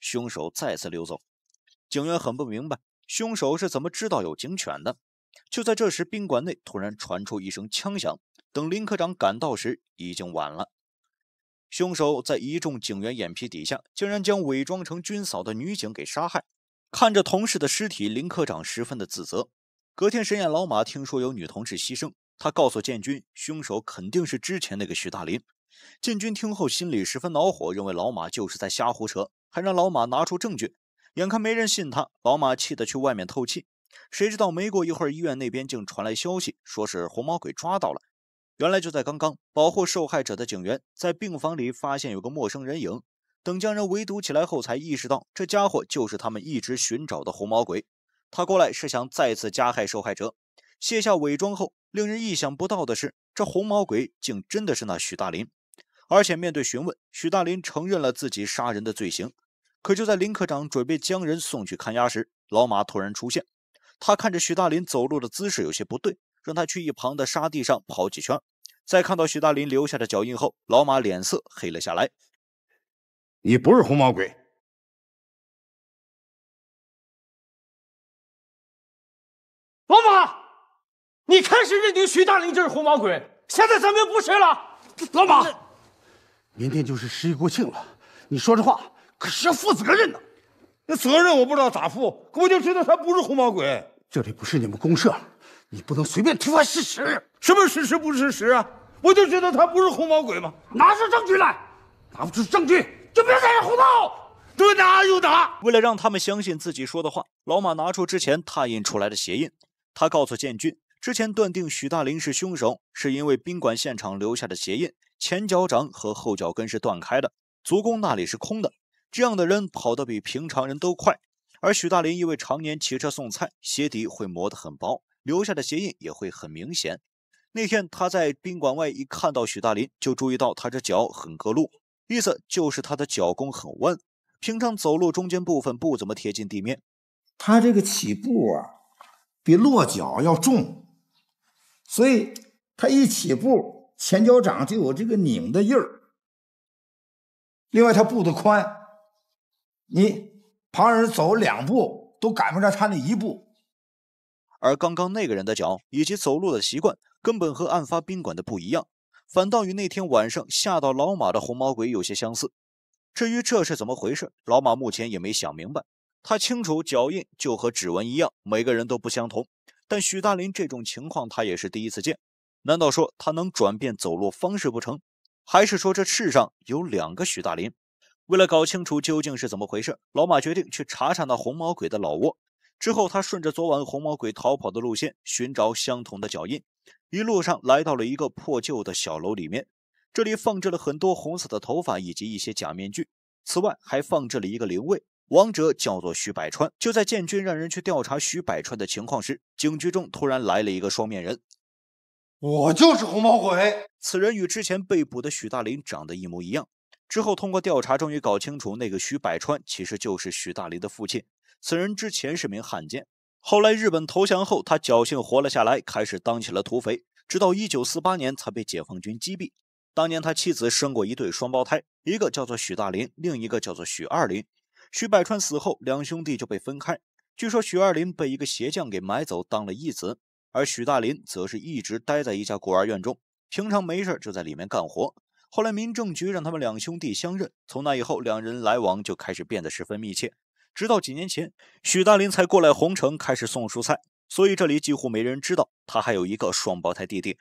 凶手再次溜走，警员很不明白凶手是怎么知道有警犬的。就在这时，宾馆内突然传出一声枪响。等林科长赶到时，已经晚了。凶手在一众警员眼皮底下，竟然将伪装成军嫂的女警给杀害。看着同事的尸体，林科长十分的自责。隔天，深夜，老马听说有女同志牺牲，他告诉建军，凶手肯定是之前那个徐大林。建军听后心里十分恼火，认为老马就是在瞎胡扯，还让老马拿出证据。眼看没人信他，老马气得去外面透气。谁知道没过一会儿，医院那边竟传来消息，说是红毛鬼抓到了。原来就在刚刚，保护受害者的警员在病房里发现有个陌生人影，等将人围堵起来后，才意识到这家伙就是他们一直寻找的红毛鬼。他过来是想再次加害受害者，卸下伪装后，令人意想不到的是，这红毛鬼竟真的是那许大林。而且面对询问，许大林承认了自己杀人的罪行。可就在林科长准备将人送去看押时，老马突然出现，他看着许大林走路的姿势有些不对。让他去一旁的沙地上跑几圈，在看到徐大林留下的脚印后，老马脸色黑了下来。你不是红毛鬼，老马，你开始认定徐大林就是红毛鬼，现在怎么又不是了？老马，明天就是十一国庆了，你说这话可是要负责任的。那责任我不知道咋负，可我就知道他不是红毛鬼。这里不是你们公社。你不能随便推翻事实，什么事实不事实啊？我就知道他不是红毛鬼吗？拿出证据来！拿不出证据就别在这胡闹！对，拿就拿。为了让他们相信自己说的话，老马拿出之前拓印出来的鞋印。他告诉建军，之前断定许大林是凶手，是因为宾馆现场留下的鞋印，前脚掌和后脚跟是断开的，足弓那里是空的，这样的人跑得比平常人都快。而许大林因为常年骑车送菜，鞋底会磨得很薄。留下的鞋印也会很明显。那天他在宾馆外一看到许大林，就注意到他这脚很硌路，意思就是他的脚弓很弯，平常走路中间部分不怎么贴近地面。他这个起步啊，比落脚要重，所以他一起步前脚掌就有这个拧的印儿。另外，他步子宽，你旁人走两步都赶不上他那一步。而刚刚那个人的脚以及走路的习惯，根本和案发宾馆的不一样，反倒与那天晚上吓到老马的红毛鬼有些相似。至于这是怎么回事，老马目前也没想明白。他清楚脚印就和指纹一样，每个人都不相同。但许大林这种情况，他也是第一次见。难道说他能转变走路方式不成？还是说这世上有两个许大林？为了搞清楚究竟是怎么回事，老马决定去查查那红毛鬼的老窝。之后，他顺着昨晚红毛鬼逃跑的路线寻找相同的脚印，一路上来到了一个破旧的小楼里面。这里放置了很多红色的头发以及一些假面具，此外还放置了一个灵位，王者叫做徐百川。就在建军让人去调查徐百川的情况时，警局中突然来了一个双面人。我就是红毛鬼。此人与之前被捕的许大林长得一模一样。之后通过调查，终于搞清楚那个徐百川其实就是许大林的父亲。此人之前是名汉奸，后来日本投降后，他侥幸活了下来，开始当起了土匪，直到1948年才被解放军击毙。当年他妻子生过一对双胞胎，一个叫做许大林，另一个叫做许二林。许百川死后，两兄弟就被分开。据说许二林被一个鞋匠给买走当了义子，而许大林则是一直待在一家孤儿院中，平常没事就在里面干活。后来民政局让他们两兄弟相认，从那以后，两人来往就开始变得十分密切。直到几年前，许大林才过来洪城开始送蔬菜，所以这里几乎没人知道他还有一个双胞胎弟弟。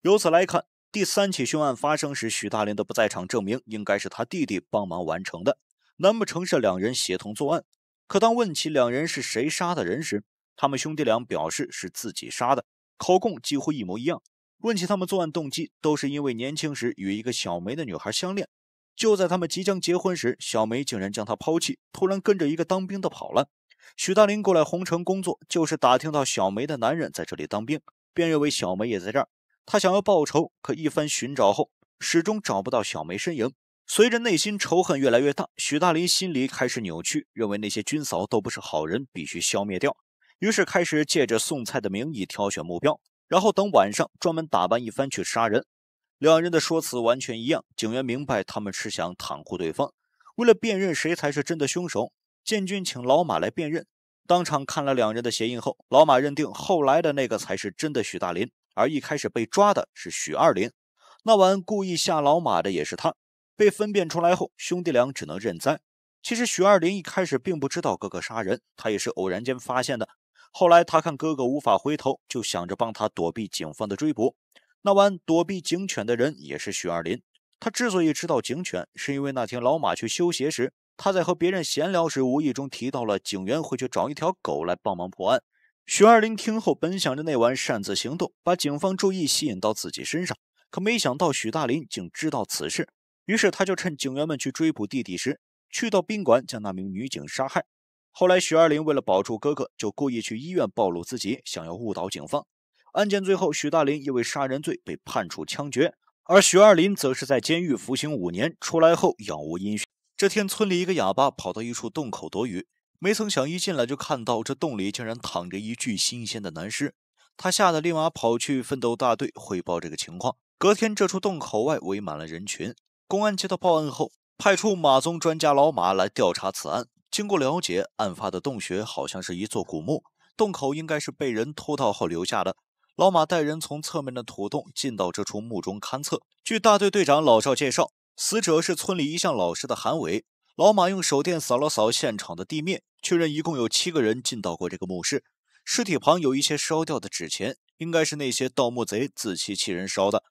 由此来看，第三起凶案发生时，许大林的不在场证明应该是他弟弟帮忙完成的。难不成是两人协同作案？可当问起两人是谁杀的人时，他们兄弟俩表示是自己杀的，口供几乎一模一样。问起他们作案动机，都是因为年轻时与一个小梅的女孩相恋。就在他们即将结婚时，小梅竟然将他抛弃，突然跟着一个当兵的跑了。许大林过来红城工作，就是打听到小梅的男人在这里当兵，便认为小梅也在这儿。他想要报仇，可一番寻找后，始终找不到小梅身影。随着内心仇恨越来越大，许大林心里开始扭曲，认为那些军嫂都不是好人，必须消灭掉。于是开始借着送菜的名义挑选目标，然后等晚上专门打扮一番去杀人。两人的说辞完全一样，警员明白他们是想袒护对方。为了辨认谁才是真的凶手，建军请老马来辨认。当场看了两人的鞋印后，老马认定后来的那个才是真的许大林，而一开始被抓的是许二林。那晚故意吓老马的也是他。被分辨出来后，兄弟俩只能认栽。其实许二林一开始并不知道哥哥杀人，他也是偶然间发现的。后来他看哥哥无法回头，就想着帮他躲避警方的追捕。那晚躲避警犬的人也是许二林。他之所以知道警犬，是因为那天老马去修鞋时，他在和别人闲聊时无意中提到了警员会去找一条狗来帮忙破案。许二林听后，本想着那晚擅自行动，把警方注意吸引到自己身上，可没想到许大林竟知道此事，于是他就趁警员们去追捕弟弟时，去到宾馆将那名女警杀害。后来许二林为了保住哥哥，就故意去医院暴露自己，想要误导警方。案件最后，许大林因为杀人罪被判处枪决，而许二林则是在监狱服刑五年，出来后杳无音讯。这天，村里一个哑巴跑到一处洞口躲雨，没曾想一进来就看到这洞里竟然躺着一具新鲜的男尸，他吓得立马跑去奋斗大队汇报这个情况。隔天，这处洞口外围满了人群。公安接到报案后，派出马宗专家老马来调查此案。经过了解，案发的洞穴好像是一座古墓，洞口应该是被人偷盗后留下的。老马带人从侧面的土洞进到这处墓中勘测。据大队队长老赵介绍，死者是村里一向老实的韩伟。老马用手电扫了扫现场的地面，确认一共有七个人进到过这个墓室。尸体旁有一些烧掉的纸钱，应该是那些盗墓贼自欺欺人烧的。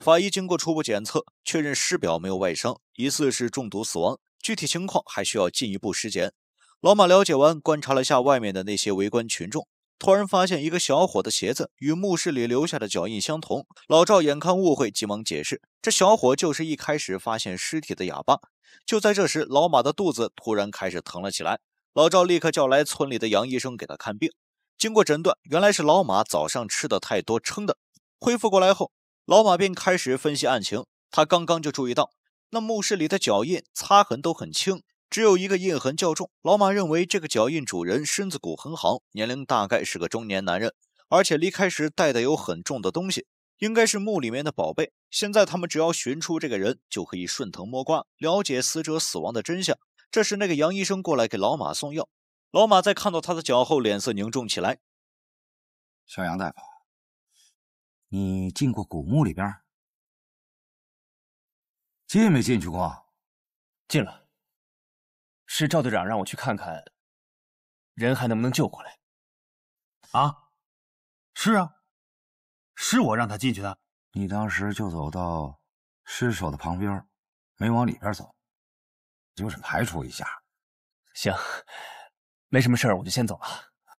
法医经过初步检测，确认尸表没有外伤，疑似是中毒死亡，具体情况还需要进一步尸检。老马了解完，观察了下外面的那些围观群众。突然发现一个小伙的鞋子与墓室里留下的脚印相同，老赵眼看误会，急忙解释，这小伙就是一开始发现尸体的哑巴。就在这时，老马的肚子突然开始疼了起来，老赵立刻叫来村里的杨医生给他看病。经过诊断，原来是老马早上吃的太多撑的。恢复过来后，老马便开始分析案情，他刚刚就注意到那墓室里的脚印擦痕都很轻。只有一个印痕较重，老马认为这个脚印主人身子骨很好，年龄大概是个中年男人，而且离开时带的有很重的东西，应该是墓里面的宝贝。现在他们只要寻出这个人，就可以顺藤摸瓜，了解死者死亡的真相。这时，那个杨医生过来给老马送药，老马在看到他的脚后，脸色凝重起来。小杨大夫，你进过古墓里边？进没进去过？进了。是赵队长让我去看看，人还能不能救过来？啊，是啊，是我让他进去的。你当时就走到尸首的旁边，没往里边走，就是排除一下。行，没什么事儿，我就先走了。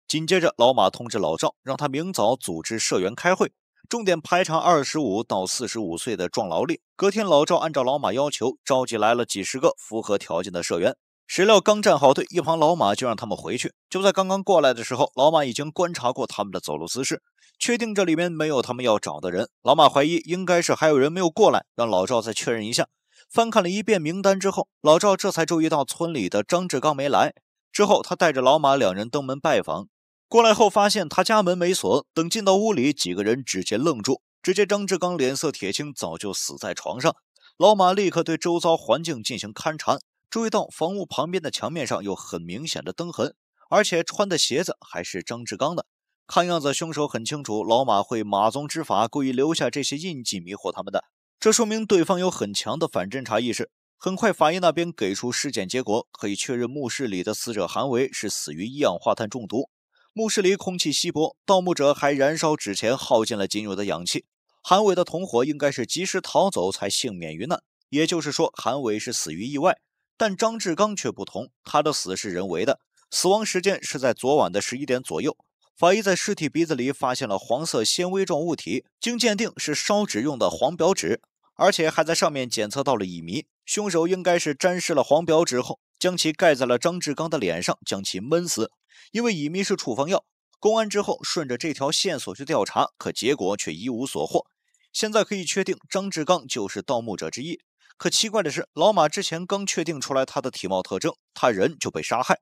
紧接着，老马通知老赵，让他明早组织社员开会，重点排查二十五到四十五岁的壮劳力。隔天，老赵按照老马要求，召集来了几十个符合条件的社员。谁料刚站好队，一旁老马就让他们回去。就在刚刚过来的时候，老马已经观察过他们的走路姿势，确定这里面没有他们要找的人。老马怀疑应该是还有人没有过来，让老赵再确认一下。翻看了一遍名单之后，老赵这才注意到村里的张志刚没来。之后他带着老马两人登门拜访，过来后发现他家门没锁。等进到屋里，几个人直接愣住，只见张志刚脸色铁青，早就死在床上。老马立刻对周遭环境进行勘察。注意到房屋旁边的墙面上有很明显的灯痕，而且穿的鞋子还是张志刚的。看样子凶手很清楚老马会马宗之法，故意留下这些印记迷惑他们的。这说明对方有很强的反侦查意识。很快，法医那边给出尸检结果，可以确认墓室里的死者韩伟是死于一氧化碳中毒。墓室里空气稀薄，盗墓者还燃烧纸钱，耗尽了仅有的氧气。韩伟的同伙应该是及时逃走才幸免于难。也就是说，韩伟是死于意外。但张志刚却不同，他的死是人为的，死亡时间是在昨晚的十一点左右。法医在尸体鼻子里发现了黄色纤维状物体，经鉴定是烧纸用的黄表纸，而且还在上面检测到了乙醚。凶手应该是沾湿了黄表纸后，将其盖在了张志刚的脸上，将其闷死。因为乙醚是处方药，公安之后顺着这条线索去调查，可结果却一无所获。现在可以确定，张志刚就是盗墓者之一。可奇怪的是，老马之前刚确定出来他的体貌特征，他人就被杀害。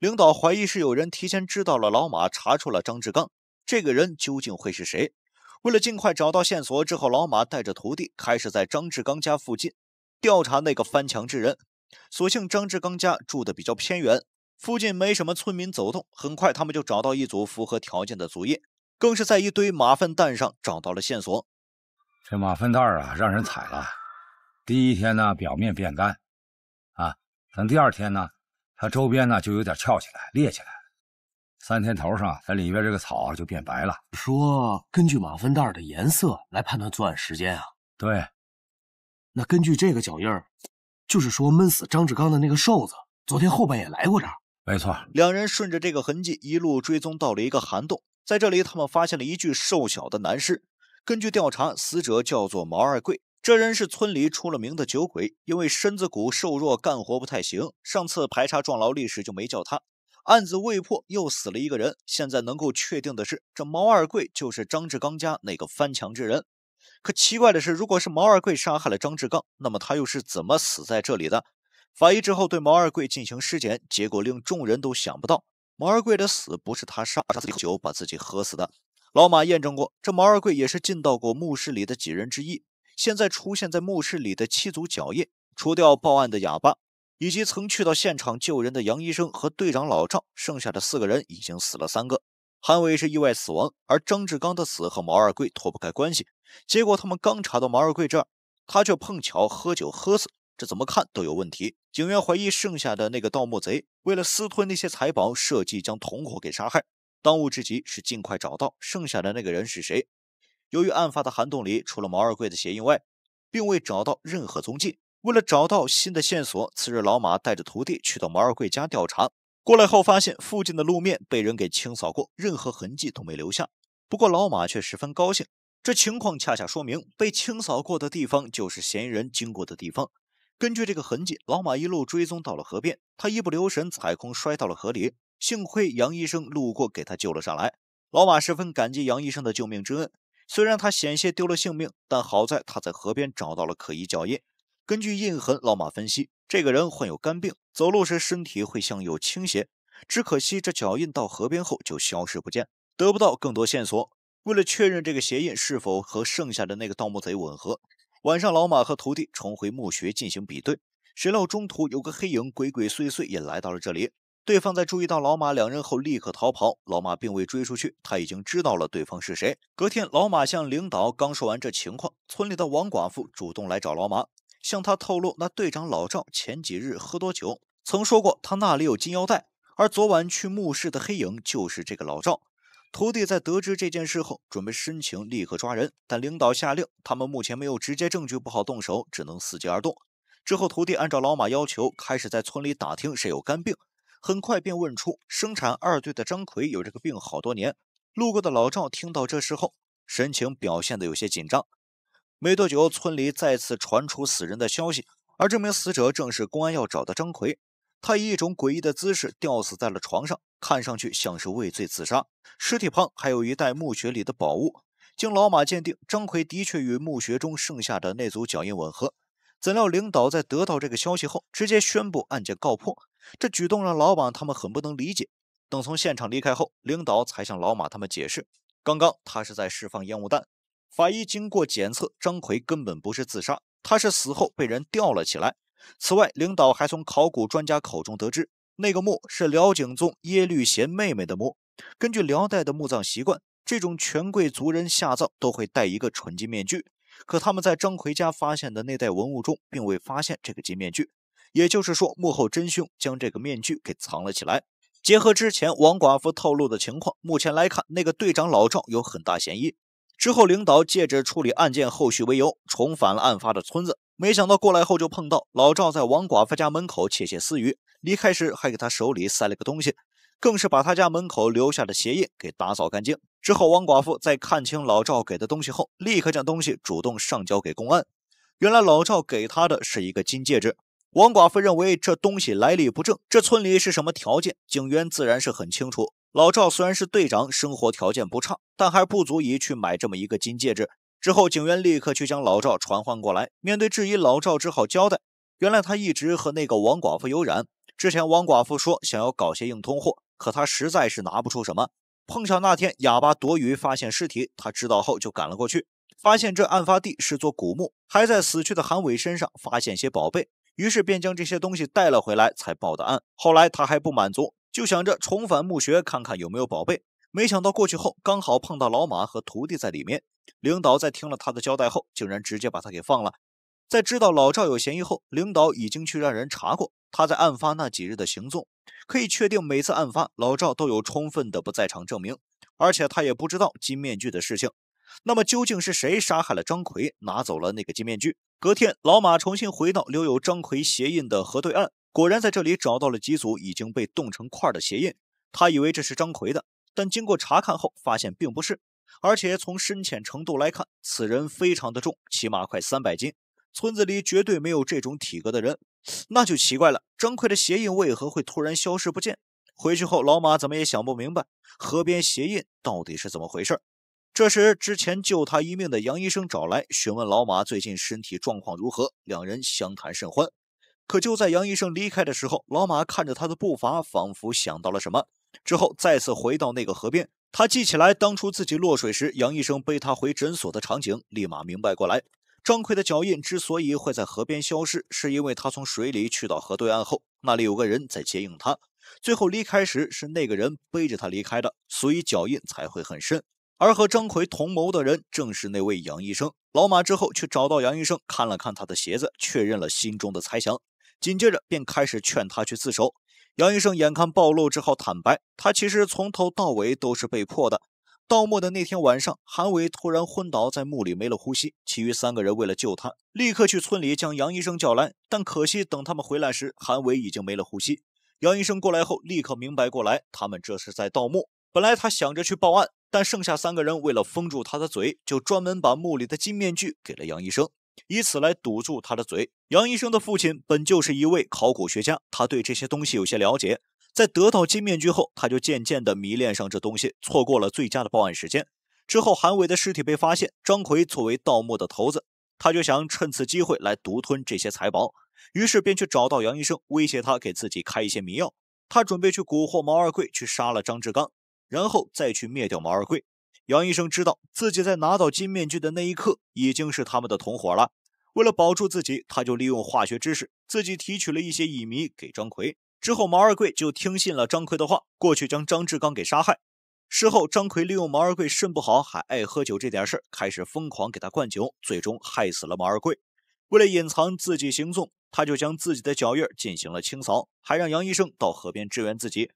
领导怀疑是有人提前知道了老马查出了张志刚，这个人究竟会是谁？为了尽快找到线索，之后老马带着徒弟开始在张志刚家附近调查那个翻墙之人。所幸张志刚家住的比较偏远，附近没什么村民走动，很快他们就找到一组符合条件的足业，更是在一堆马粪蛋上找到了线索。这马粪蛋儿啊，让人踩了。第一天呢，表面变干，啊，等第二天呢，它周边呢就有点翘起来、裂起来。三天头上，它里边这个草就变白了。说根据马粪袋的颜色来判断作案时间啊？对。那根据这个脚印儿，就是说闷死张志刚的那个瘦子，昨天后半夜来过这儿。没错。两人顺着这个痕迹一路追踪到了一个涵洞，在这里他们发现了一具瘦小的男尸。根据调查，死者叫做毛二贵。这人是村里出了名的酒鬼，因为身子骨瘦弱，干活不太行。上次排查壮劳力时就没叫他。案子未破，又死了一个人。现在能够确定的是，这毛二贵就是张志刚家那个翻墙之人。可奇怪的是，如果是毛二贵杀害了张志刚，那么他又是怎么死在这里的？法医之后对毛二贵进行尸检，结果令众人都想不到，毛二贵的死不是他杀，是酒把自己喝死的。老马验证过，这毛二贵也是进到过墓室里的几人之一。现在出现在墓室里的七组脚印，除掉报案的哑巴，以及曾去到现场救人的杨医生和队长老赵，剩下的四个人已经死了三个。韩伟是意外死亡，而张志刚的死和毛二贵脱不开关系。结果他们刚查到毛二贵这儿，他却碰巧喝酒喝死，这怎么看都有问题。警员怀疑剩下的那个盗墓贼，为了私吞那些财宝，设计将同伙给杀害。当务之急是尽快找到剩下的那个人是谁。由于案发的涵洞里，除了毛二贵的鞋印外，并未找到任何踪迹。为了找到新的线索，次日老马带着徒弟去到毛二贵家调查。过来后，发现附近的路面被人给清扫过，任何痕迹都没留下。不过老马却十分高兴，这情况恰恰说明被清扫过的地方就是嫌疑人经过的地方。根据这个痕迹，老马一路追踪到了河边。他一不留神踩空，摔到了河里。幸亏杨医生路过，给他救了上来。老马十分感激杨医生的救命之恩。虽然他险些丢了性命，但好在他在河边找到了可疑脚印。根据印痕，老马分析，这个人患有肝病，走路时身体会向右倾斜。只可惜这脚印到河边后就消失不见，得不到更多线索。为了确认这个鞋印是否和剩下的那个盗墓贼吻合，晚上老马和徒弟重回墓穴进行比对。谁料中途有个黑影鬼鬼祟祟也来到了这里。对方在注意到老马两人后，立刻逃跑。老马并未追出去，他已经知道了对方是谁。隔天，老马向领导刚说完这情况，村里的王寡妇主动来找老马，向他透露那队长老赵前几日喝多酒，曾说过他那里有金腰带，而昨晚去墓室的黑影就是这个老赵。徒弟在得知这件事后，准备申请立刻抓人，但领导下令他们目前没有直接证据，不好动手，只能伺机而动。之后，徒弟按照老马要求，开始在村里打听谁有肝病。很快便问出，生产二队的张奎有这个病好多年。路过的老赵听到这事后，神情表现的有些紧张。没多久，村里再次传出死人的消息，而这名死者正是公安要找的张奎。他以一种诡异的姿势吊死在了床上，看上去像是畏罪自杀。尸体旁还有一袋墓穴里的宝物。经老马鉴定，张奎的确与墓穴中剩下的那组脚印吻合。怎料领导在得到这个消息后，直接宣布案件告破。这举动让老马他们很不能理解。等从现场离开后，领导才向老马他们解释，刚刚他是在释放烟雾弹。法医经过检测，张奎根本不是自杀，他是死后被人吊了起来。此外，领导还从考古专家口中得知，那个墓是辽景宗耶律贤妹妹的墓。根据辽代的墓葬习惯，这种权贵族人下葬都会带一个纯金面具，可他们在张奎家发现的那袋文物中，并未发现这个金面具。也就是说，幕后真凶将这个面具给藏了起来。结合之前王寡妇透露的情况，目前来看，那个队长老赵有很大嫌疑。之后，领导借着处理案件后续为由，重返了案发的村子。没想到过来后就碰到老赵在王寡妇家门口窃窃私语，离开时还给他手里塞了个东西，更是把他家门口留下的鞋印给打扫干净。之后，王寡妇在看清老赵给的东西后，立刻将东西主动上交给公安。原来，老赵给他的是一个金戒指。王寡妇认为这东西来历不正，这村里是什么条件，警员自然是很清楚。老赵虽然是队长，生活条件不差，但还不足以去买这么一个金戒指。之后，警员立刻去将老赵传唤过来。面对质疑，老赵只好交代：原来他一直和那个王寡妇有染。之前王寡妇说想要搞些硬通货，可他实在是拿不出什么。碰巧那天哑巴躲雨，发现尸体，他知道后就赶了过去，发现这案发地是座古墓，还在死去的韩伟身上发现些宝贝。于是便将这些东西带了回来，才报的案。后来他还不满足，就想着重返墓穴看看有没有宝贝。没想到过去后，刚好碰到老马和徒弟在里面。领导在听了他的交代后，竟然直接把他给放了。在知道老赵有嫌疑后，领导已经去让人查过他在案发那几日的行踪，可以确定每次案发老赵都有充分的不在场证明，而且他也不知道金面具的事情。那么究竟是谁杀害了张奎，拿走了那个金面具？隔天，老马重新回到留有张奎鞋印的河对岸，果然在这里找到了几组已经被冻成块的鞋印。他以为这是张奎的，但经过查看后发现并不是，而且从深浅程度来看，此人非常的重，起码快三百斤。村子里绝对没有这种体格的人，那就奇怪了。张奎的鞋印为何会突然消失不见？回去后，老马怎么也想不明白河边鞋印到底是怎么回事。这时，之前救他一命的杨医生找来，询问老马最近身体状况如何。两人相谈甚欢。可就在杨医生离开的时候，老马看着他的步伐，仿佛想到了什么。之后再次回到那个河边，他记起来当初自己落水时，杨医生背他回诊所的场景，立马明白过来。张奎的脚印之所以会在河边消失，是因为他从水里去到河对岸后，那里有个人在接应他。最后离开时是那个人背着他离开的，所以脚印才会很深。而和张奎同谋的人正是那位杨医生。老马之后去找到杨医生，看了看他的鞋子，确认了心中的猜想，紧接着便开始劝他去自首。杨医生眼看暴露，只好坦白，他其实从头到尾都是被迫的。盗墓的那天晚上，韩伟突然昏倒在墓里，没了呼吸。其余三个人为了救他，立刻去村里将杨医生叫来，但可惜等他们回来时，韩伟已经没了呼吸。杨医生过来后，立刻明白过来，他们这是在盗墓。本来他想着去报案。但剩下三个人为了封住他的嘴，就专门把墓里的金面具给了杨医生，以此来堵住他的嘴。杨医生的父亲本就是一位考古学家，他对这些东西有些了解。在得到金面具后，他就渐渐地迷恋上这东西，错过了最佳的报案时间。之后，韩伟的尸体被发现，张奎作为盗墓的头子，他就想趁此机会来独吞这些财宝，于是便去找到杨医生，威胁他给自己开一些迷药。他准备去蛊惑毛二贵去杀了张志刚。然后再去灭掉毛二贵。杨医生知道自己在拿到金面具的那一刻已经是他们的同伙了。为了保住自己，他就利用化学知识自己提取了一些乙醚给张奎。之后毛二贵就听信了张奎的话，过去将张志刚给杀害。事后张奎利用毛二贵肾不好还爱喝酒这点事儿，开始疯狂给他灌酒，最终害死了毛二贵。为了隐藏自己行踪，他就将自己的脚印进行了清扫，还让杨医生到河边支援自己。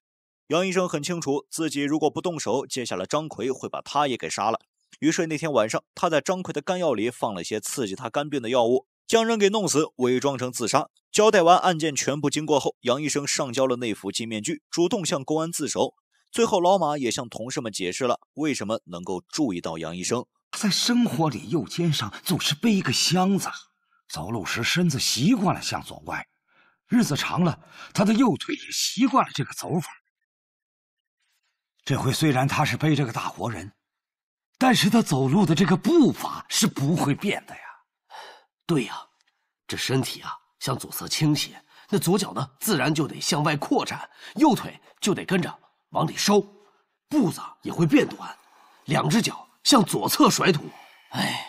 杨医生很清楚，自己如果不动手，接下来张奎会把他也给杀了。于是那天晚上，他在张奎的肝药里放了些刺激他肝病的药物，将人给弄死，伪装成自杀。交代完案件全部经过后，杨医生上交了那副金面具，主动向公安自首。最后，老马也向同事们解释了为什么能够注意到杨医生在生活里右肩上总是背一个箱子，走路时身子习惯了向左歪，日子长了，他的右腿也习惯了这个走法。这回虽然他是背着个大活人，但是他走路的这个步伐是不会变的呀。对呀，这身体啊向左侧倾斜，那左脚呢自然就得向外扩展，右腿就得跟着往里收，步子也会变短，两只脚向左侧甩土。哎。